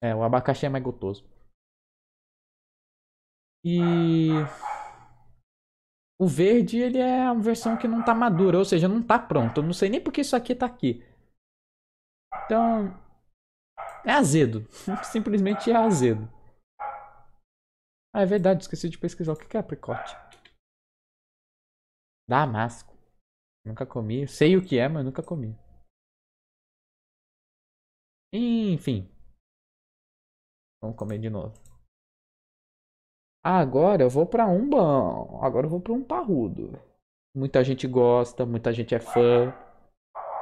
É, o abacaxi é mais gotoso. E. O verde, ele é uma versão que não tá madura, ou seja, não tá pronto. Eu não sei nem porque isso aqui tá aqui. Então. É azedo. Simplesmente é azedo. Ah, é verdade, esqueci de pesquisar o que é apricote. Damasco. Nunca comi. Sei o que é, mas nunca comi. Enfim. Vamos comer de novo. Agora eu vou para um bom. Agora eu vou para um parrudo. Muita gente gosta, muita gente é fã.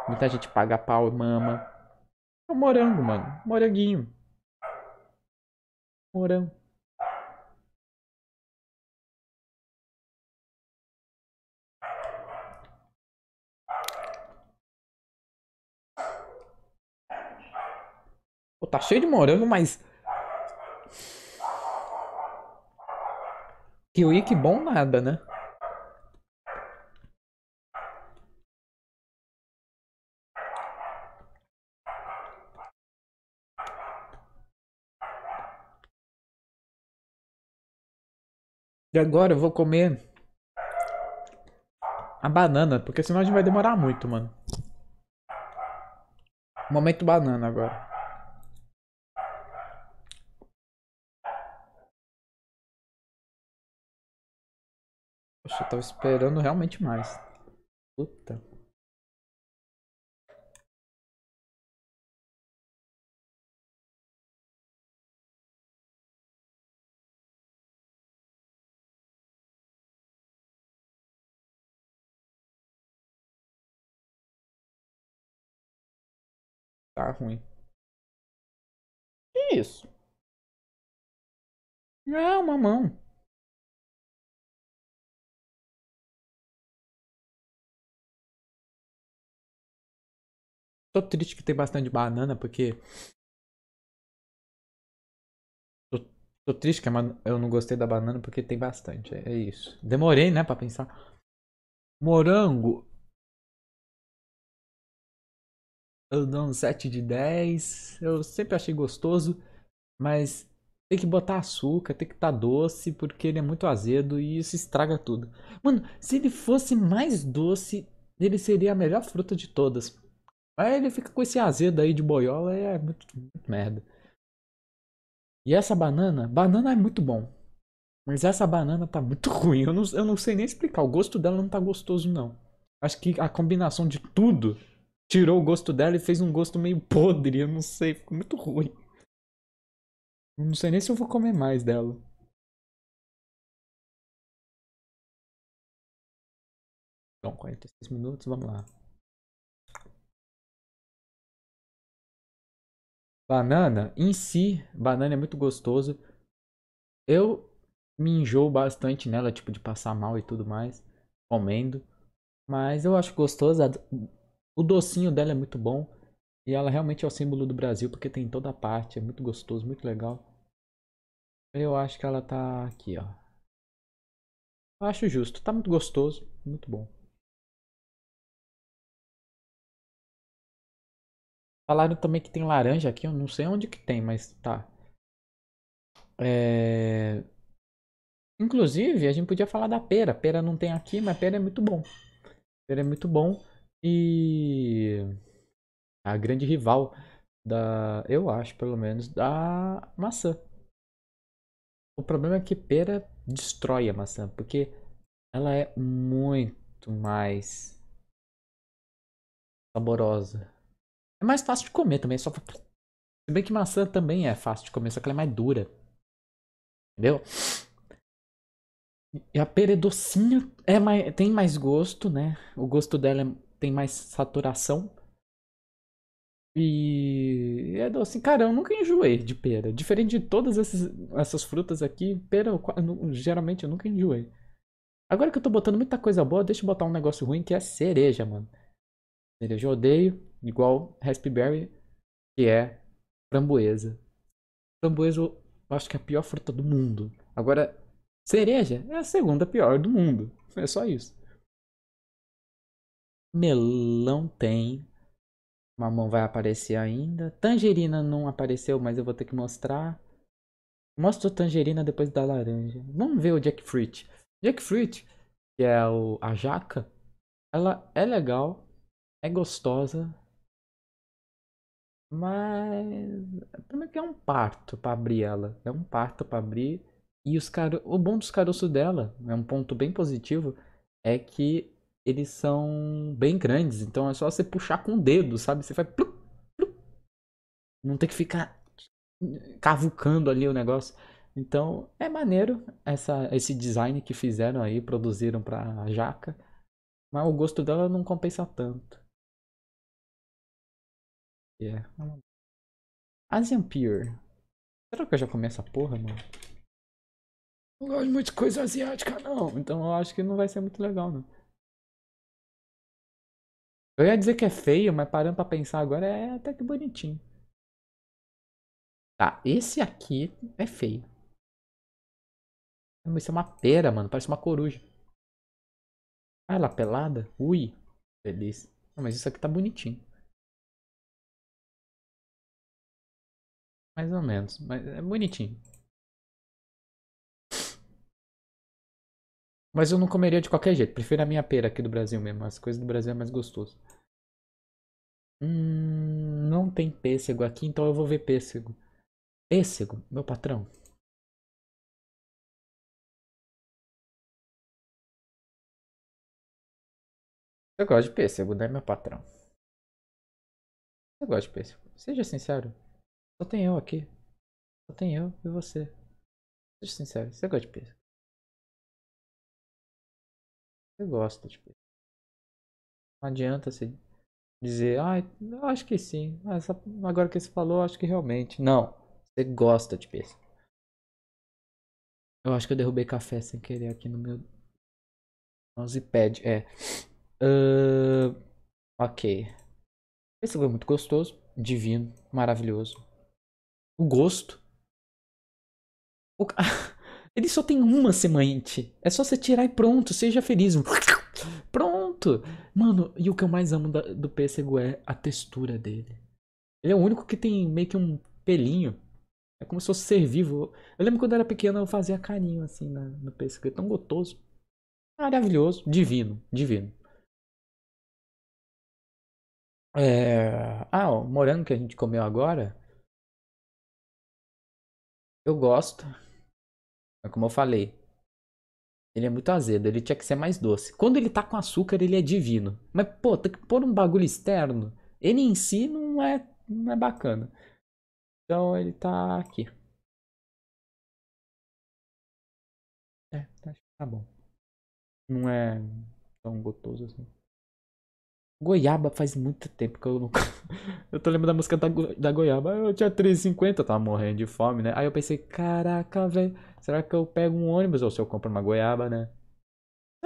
Muita gente paga pau e mama. É um morango, mano. Moranguinho. Morango. Pô, tá cheio de morango, mas. Kiwi que bom nada, né? E agora eu vou comer a banana, porque senão a gente vai demorar muito, mano. Momento banana agora. Poxa, eu tava esperando realmente mais. Puta. Tá ruim. Que isso? é uma mão Tô triste que tem bastante banana, porque. Tô, tô triste que eu não gostei da banana, porque tem bastante. É, é, isso. Demorei, né, pra pensar. Morango. Eu dou um 7 de 10. Eu sempre achei gostoso, mas tem que botar açúcar, tem que estar tá doce, porque ele é muito azedo e isso estraga tudo. Mano, se ele fosse mais doce, ele seria a melhor fruta de todas. Aí ele fica com esse azedo aí de boiola e é muito, muito merda. E essa banana, banana é muito bom. Mas essa banana tá muito ruim. Eu não, eu não sei nem explicar. O gosto dela não tá gostoso, não. Acho que a combinação de tudo tirou o gosto dela e fez um gosto meio podre. Eu não sei. Ficou muito ruim. Eu não sei nem se eu vou comer mais dela. Bom, 46 minutos, vamos lá. Banana, em si, banana é muito gostoso. Eu me enjoo bastante nela, tipo de passar mal e tudo mais, comendo. Mas eu acho gostoso. O docinho dela é muito bom. E ela realmente é o símbolo do Brasil, porque tem toda a parte. É muito gostoso, muito legal. Eu acho que ela tá aqui, ó. Acho justo. Tá muito gostoso, muito bom. Falaram também que tem laranja aqui, eu não sei onde que tem, mas tá. É... Inclusive, a gente podia falar da pera. Pera não tem aqui, mas pera é muito bom. Pera é muito bom e a grande rival da, eu acho pelo menos, da maçã. O problema é que pera destrói a maçã, porque ela é muito mais saborosa. É mais fácil de comer também, só Se bem que maçã também é fácil de comer, só que ela é mais dura. Entendeu? E a pera é docinha, é mais, tem mais gosto, né? O gosto dela é, tem mais saturação. E é doce. Cara, eu nunca enjoei de pera. Diferente de todas essas frutas aqui, pera eu, geralmente eu nunca enjoei. Agora que eu tô botando muita coisa boa, deixa eu botar um negócio ruim que é cereja, mano. Cereja eu odeio. Igual raspberry, que é framboesa. Framboesa eu acho que é a pior fruta do mundo. Agora, cereja é a segunda pior do mundo. É só isso. Melão tem. Mamão vai aparecer ainda. Tangerina não apareceu, mas eu vou ter que mostrar. Mostra a tangerina depois da laranja. Vamos ver o jackfruit. Jackfruit, que é o, a jaca, ela é legal, é gostosa, mas. que é um parto para abrir ela. É um parto para abrir. E os caro... o bom dos caroços dela, é um ponto bem positivo, é que eles são bem grandes. Então é só você puxar com o dedo, sabe? Você vai. Não tem que ficar cavucando ali o negócio. Então é maneiro essa, esse design que fizeram aí, produziram a jaca. Mas o gosto dela não compensa tanto. Yeah. É. Asian Pure. Será que eu já começo a porra, mano? Não gosto muito de coisa asiática, não. Então eu acho que não vai ser muito legal, não. Eu ia dizer que é feio, mas parando pra pensar agora é até que bonitinho. Tá, esse aqui é feio. Isso é uma pera, mano. Parece uma coruja. Ah, ela é pelada? Ui, beleza. Não, mas isso aqui tá bonitinho. Mais ou menos, mas é bonitinho. Mas eu não comeria de qualquer jeito. Prefiro a minha pera aqui do Brasil mesmo. As coisas do Brasil é mais gostoso. Hum, não tem pêssego aqui, então eu vou ver pêssego. Pêssego, meu patrão. Eu gosto de pêssego, né, meu patrão? Eu gosto de pêssego. Seja sincero. Só tem eu aqui. Só tem eu e você. Seja sincero, você gosta de peixe? Você gosta de peixe. Não adianta você dizer, ai, ah, acho que sim, mas agora que você falou, acho que realmente. Não, você gosta de peixe. Eu acho que eu derrubei café sem querer aqui no meu mousepad. É. Uh, ok. Esse foi muito gostoso, divino, maravilhoso o gosto. O... Ele só tem uma semente. É só você tirar e pronto, seja feliz. Pronto! Mano, e o que eu mais amo da, do pêssego é a textura dele. Ele é o único que tem meio que um pelinho. É como se fosse ser vivo. Eu lembro quando eu era pequeno eu fazia carinho assim na, no pêssego. É tão gostoso. Maravilhoso. Divino. Divino. É... Ah, o morango que a gente comeu agora eu gosto. É como eu falei. Ele é muito azedo, ele tinha que ser mais doce. Quando ele tá com açúcar, ele é divino. Mas, pô, tem que pôr um bagulho externo. Ele em si não é, não é bacana. Então ele tá aqui. É, acho que tá bom. Não é tão gostoso assim. Goiaba faz muito tempo que eu não. eu tô lembrando da música da, go... da Goiaba. Eu tinha 3,50, tava morrendo de fome, né? Aí eu pensei, caraca, velho, será que eu pego um ônibus ou se eu compro uma goiaba, né?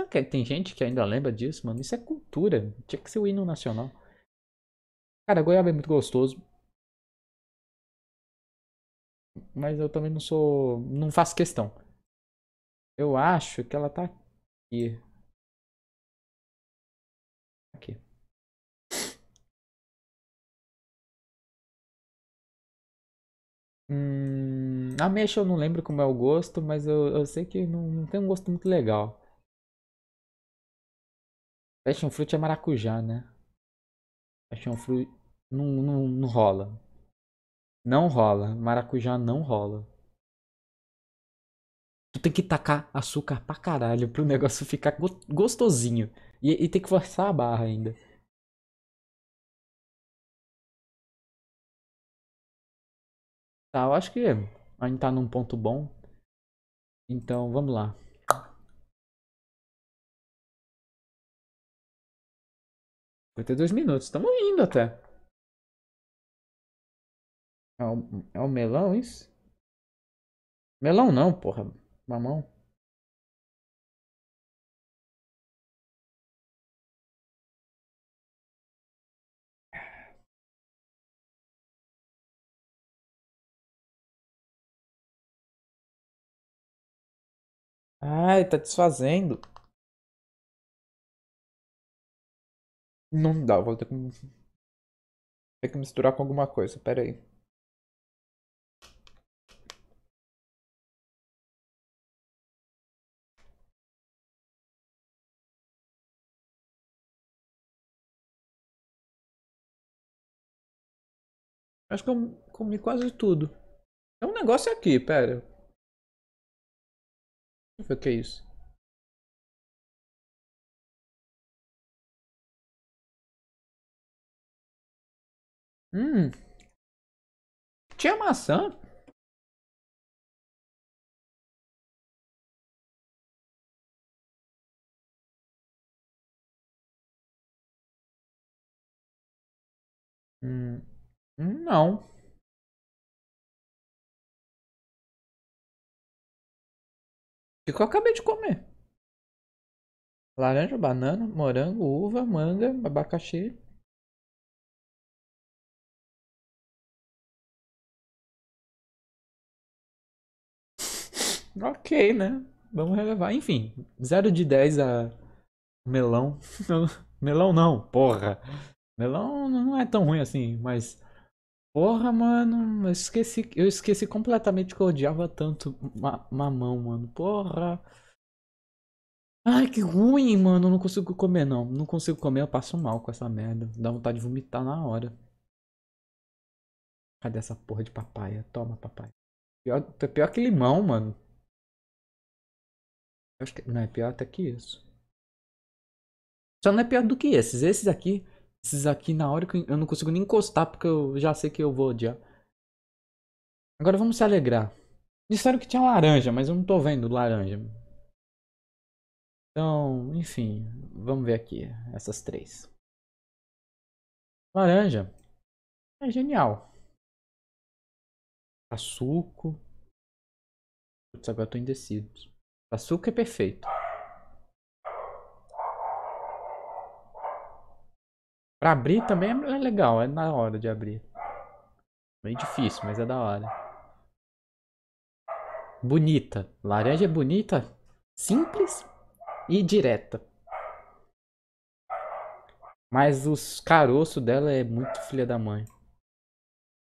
que tem gente que ainda lembra disso, mano. Isso é cultura. Tinha que ser o hino nacional. Cara, goiaba é muito gostoso. Mas eu também não sou. Não faço questão. Eu acho que ela tá aqui. Aqui. Hum, ameixa eu não lembro como é o gosto, mas eu, eu sei que não, não tem um gosto muito legal. Passion fruit é maracujá, né? Passion fruit não, não, não rola. Não rola. Maracujá não rola. Tu tem que tacar açúcar pra caralho pro negócio ficar gostosinho. E, e tem que forçar a barra ainda. Tá, eu acho que a gente tá num ponto bom. Então, vamos lá. dois minutos, estamos indo até. É o, é o melão isso? Melão não, porra. Mamão. Ah, ele tá desfazendo. Não dá, vou ter que, que misturar com alguma coisa, pera aí. Acho que eu comi quase tudo. É um negócio aqui, pera. Deixa eu ver o é que é isso. Hum. Tinha maçã? Hum. hum não. O que eu acabei de comer? Laranja, banana, morango, uva, manga, abacaxi. ok, né? Vamos relevar. Enfim, 0 de 10 a melão. melão não, porra. Melão não é tão ruim assim, mas Porra, mano, eu esqueci, eu esqueci completamente que eu odiava tanto ma mamão, mano. Porra. Ai, que ruim, mano. Eu não consigo comer, não. Não consigo comer, eu passo mal com essa merda. Dá vontade de vomitar na hora. Cadê essa porra de papaya? Toma, papai. Pior, é pior que limão, mano. acho que, não, é pior até que isso. Só não é pior do que esses. Esses aqui esses aqui, na hora que eu não consigo nem encostar, porque eu já sei que eu vou odiar. Agora vamos se alegrar. Disseram que tinha laranja, mas eu não tô vendo laranja. Então, enfim, vamos ver aqui essas três. Laranja é genial. Açúcar. Putz, agora eu tô indeciso. Açúcar é perfeito. Pra abrir também é, é legal, é na hora de abrir. Bem difícil, mas é da hora. Bonita. Laranja é bonita, simples e direta. Mas os caroços dela é muito filha da mãe.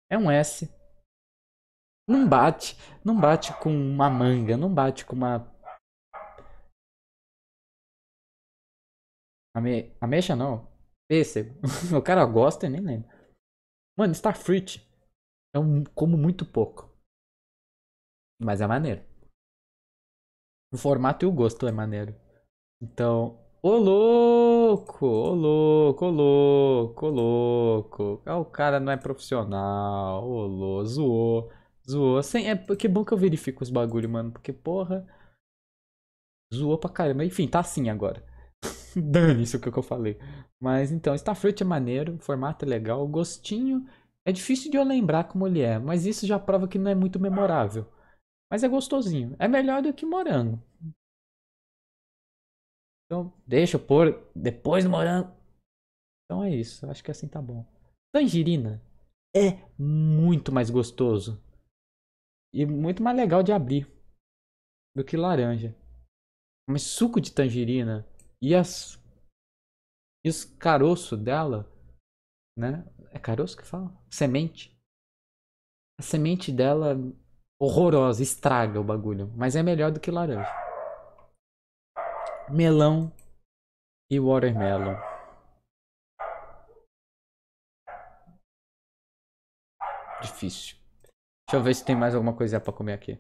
É um S. Não bate. Não bate com uma manga. Não bate com uma. Ame... Ameixa não. Pêssego. o cara gosta e nem lembra. Mano, Starfruit. Eu é como muito pouco. Mas é maneiro. O formato e o gosto é maneiro. Então. Ô louco! Ô louco! Ô louco! Ô louco! É, o cara não é profissional. Ô louco! Zoou. Zoou. Sem, é, que bom que eu verifico os bagulho, mano. Porque, porra. Zoou pra caramba. Enfim, tá assim agora. dane isso o que eu falei. Mas então, Starfruit é maneiro, o formato é legal, o gostinho. É difícil de eu lembrar como ele é, mas isso já prova que não é muito memorável. Mas é gostosinho. É melhor do que morango. Então, deixa eu pôr depois do morango. Então é isso. Acho que assim tá bom. Tangerina é muito mais gostoso. E muito mais legal de abrir do que laranja. Mas suco de tangerina e, as, e os caroços dela, né? É caroço que fala? Semente. A semente dela horrorosa, estraga o bagulho. Mas é melhor do que laranja. Melão e watermelon. Difícil. Deixa eu ver se tem mais alguma coisa para comer aqui.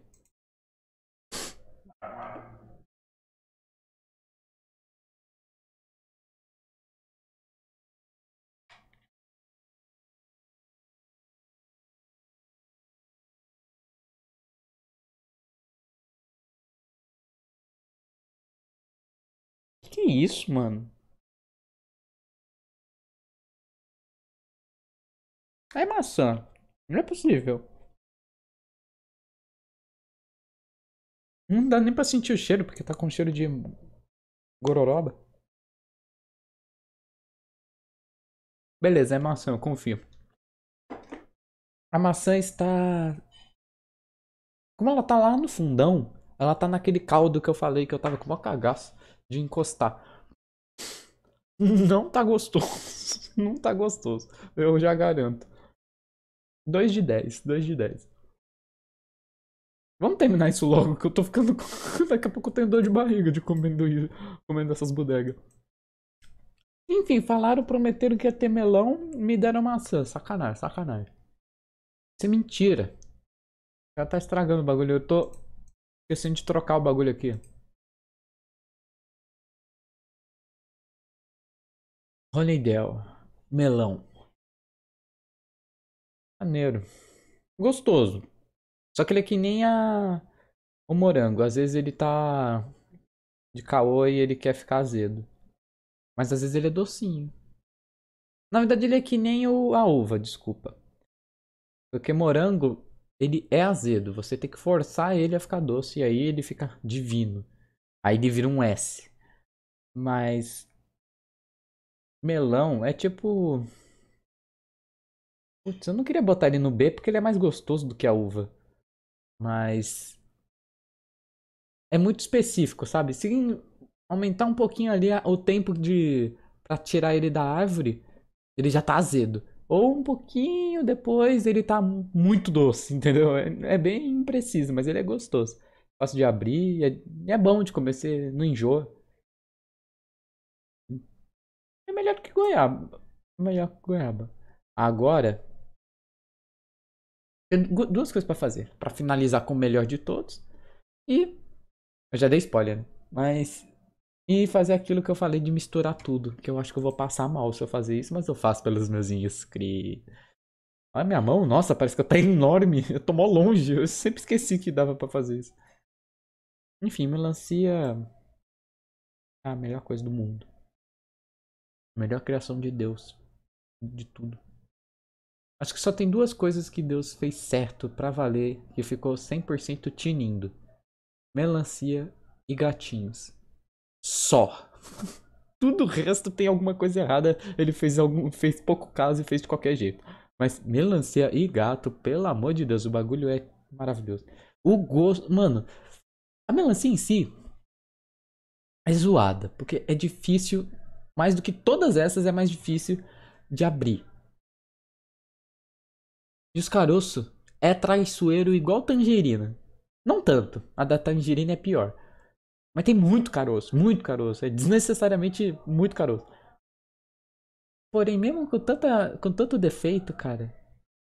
isso, mano? É maçã. Não é possível. Não dá nem pra sentir o cheiro, porque tá com cheiro de gororoba. Beleza, é maçã, eu confio. A maçã está... Como ela tá lá no fundão, ela tá naquele caldo que eu falei que eu tava com uma cagaça de encostar. Não tá gostoso. Não tá gostoso. Eu já garanto. 2 de 10, 2 de 10. Vamos terminar isso logo, que eu tô ficando. Daqui a pouco eu tenho dor de barriga de comendo comendo essas bodegas. Enfim, falaram, prometeram que ia ter melão, me deram maçã. Sacanagem, sacanagem. Isso é mentira. Já tá estragando o bagulho. Eu tô esquecendo de trocar o bagulho aqui. Honeydell, melão. Maneiro. Gostoso. Só que ele é que nem a... o morango. Às vezes ele tá de caô e ele quer ficar azedo. Mas às vezes ele é docinho. Na verdade ele é que nem o... a uva, desculpa. Porque morango, ele é azedo. Você tem que forçar ele a ficar doce e aí ele fica divino. Aí ele vira um S. Mas Melão é tipo. Putz, eu não queria botar ele no B porque ele é mais gostoso do que a uva. Mas. É muito específico, sabe? Se aumentar um pouquinho ali o tempo de. pra tirar ele da árvore, ele já tá azedo. Ou um pouquinho depois ele tá muito doce, entendeu? É, é bem impreciso, mas ele é gostoso. Fácil de abrir, é, é bom de comer, você não enjoa melhor que goiaba. Melhor que goiaba. Agora, tem duas coisas para fazer. para finalizar com o melhor de todos. E. Eu já dei spoiler, né? Mas. E fazer aquilo que eu falei de misturar tudo. Que eu acho que eu vou passar mal se eu fazer isso, mas eu faço pelos meus inscritos. Olha minha mão, nossa, parece que tá enorme. Eu tô mó longe. Eu sempre esqueci que dava para fazer isso. Enfim, melancia. É a melhor coisa do mundo. Melhor criação de Deus. De tudo. Acho que só tem duas coisas que Deus fez certo para valer que ficou 100% tinindo: melancia e gatinhos. Só. tudo o resto tem alguma coisa errada. Ele fez algum, fez pouco caso e fez de qualquer jeito. Mas melancia e gato, pelo amor de Deus, o bagulho é maravilhoso. O gosto, mano, a melancia em si é zoada, porque é difícil mais do que todas essas, é mais difícil de abrir. E os caroços é traiçoeiro igual tangerina. Não tanto, a da tangerina é pior. Mas tem muito caroço, muito caroço. É desnecessariamente muito caroço. Porém, mesmo com, tanta, com tanto defeito, cara,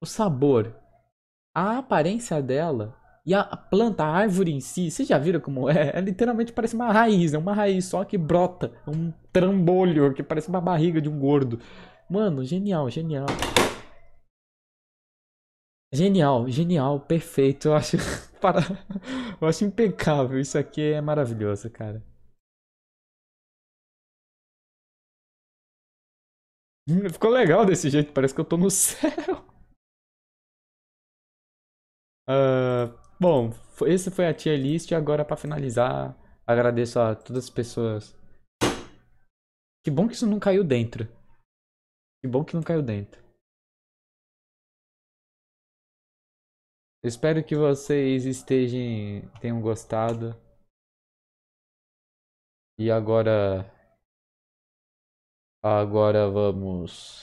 o sabor, a aparência dela e a planta, a árvore em si, vocês já viram como é? é? Literalmente parece uma raiz, é uma raiz só que brota, é um trambolho que parece uma barriga de um gordo. Mano, genial, genial. Genial, genial, perfeito. Eu acho, para, eu acho impecável. Isso aqui é maravilhoso, cara. Hum, ficou legal desse jeito, parece que eu tô no céu. Uh, Bom, esse foi a tier list e agora para finalizar, agradeço a todas as pessoas. Que bom que isso não caiu dentro. Que bom que não caiu dentro. Espero que vocês estejam tenham gostado. E agora agora vamos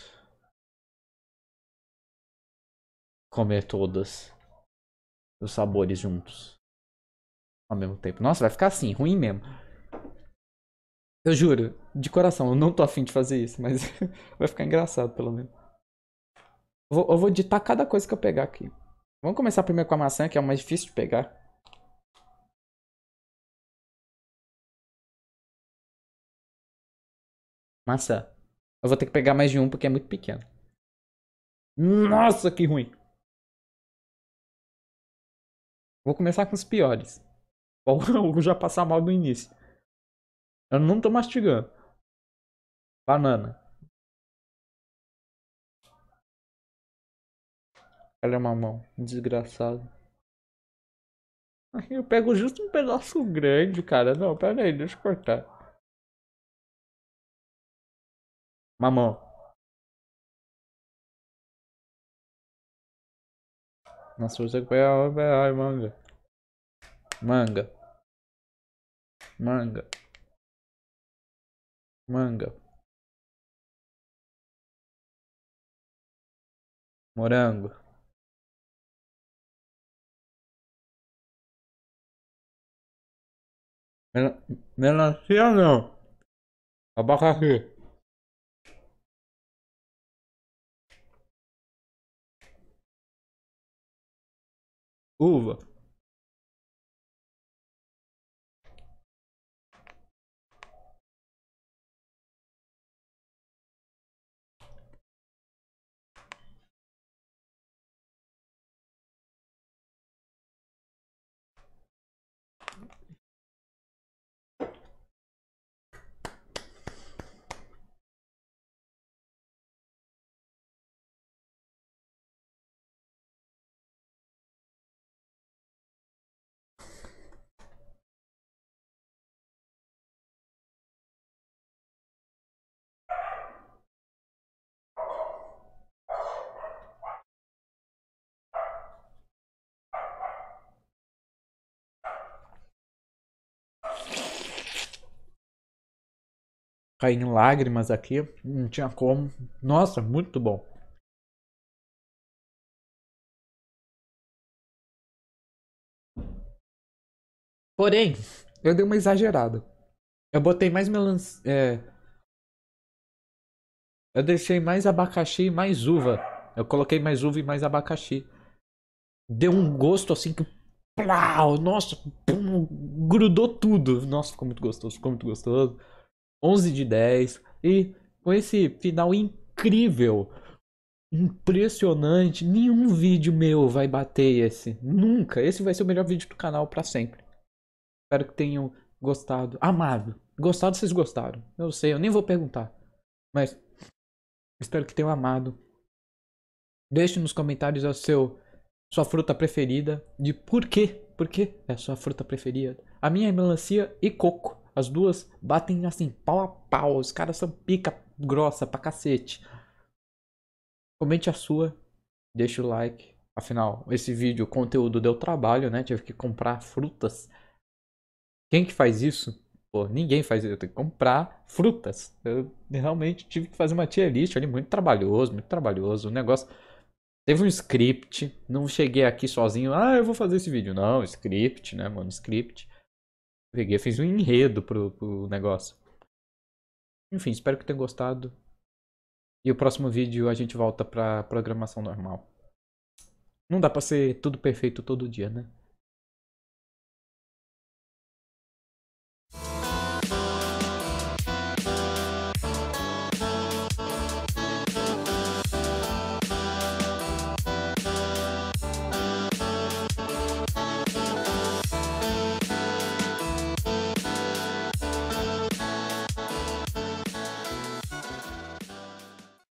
comer todas os sabores juntos. Ao mesmo tempo. Nossa, vai ficar assim, ruim mesmo. Eu juro, de coração, eu não tô afim de fazer isso, mas vai ficar engraçado pelo menos. Eu vou, eu vou ditar cada coisa que eu pegar aqui. Vamos começar primeiro com a maçã, que é o mais difícil de pegar. Maçã. Eu vou ter que pegar mais de um porque é muito pequeno. Nossa, que ruim. Vou começar com os piores. Ou já passar mal do início. Eu não tô mastigando. Banana. Olha é mamão. Desgraçado. Eu pego justo um pedaço grande, cara. Não, pera aí, deixa eu cortar. Mamão. nossa você que vai é, manga. Manga. Manga. Manga. Morango. Mel melancia não. Abacaxi. uva caí em lágrimas aqui, não tinha como. Nossa, muito bom. Porém, eu dei uma exagerada. Eu botei mais melancia. É... Eu deixei mais abacaxi e mais uva. Eu coloquei mais uva e mais abacaxi. Deu um gosto assim que. Plau! Nossa! Pum, grudou tudo. Nossa, ficou muito gostoso, ficou muito gostoso. 11 de 10. E com esse final incrível, impressionante, nenhum vídeo meu vai bater esse. Nunca. Esse vai ser o melhor vídeo do canal para sempre. Espero que tenham gostado, amado. Gostado, vocês gostaram. Eu sei, eu nem vou perguntar. Mas espero que tenham amado. Deixe nos comentários a seu sua fruta preferida, de por quê? Por quê é a sua fruta preferida? A minha é melancia e coco. As duas batem assim, pau a pau. Os caras são pica grossa pra cacete. Comente a sua, deixa o like. Afinal, esse vídeo, conteúdo deu trabalho, né? Tive que comprar frutas. Quem que faz isso? Pô, ninguém faz isso. Eu tenho que comprar frutas. Eu realmente tive que fazer uma tier list ali, muito trabalhoso, muito trabalhoso. O negócio teve um script. Não cheguei aqui sozinho. Ah, eu vou fazer esse vídeo. Não, script, né, mano? Script peguei, fiz um enredo pro, pro negócio. Enfim, espero que tenham gostado. E o próximo vídeo a gente volta pra programação normal. Não dá pra ser tudo perfeito todo dia, né?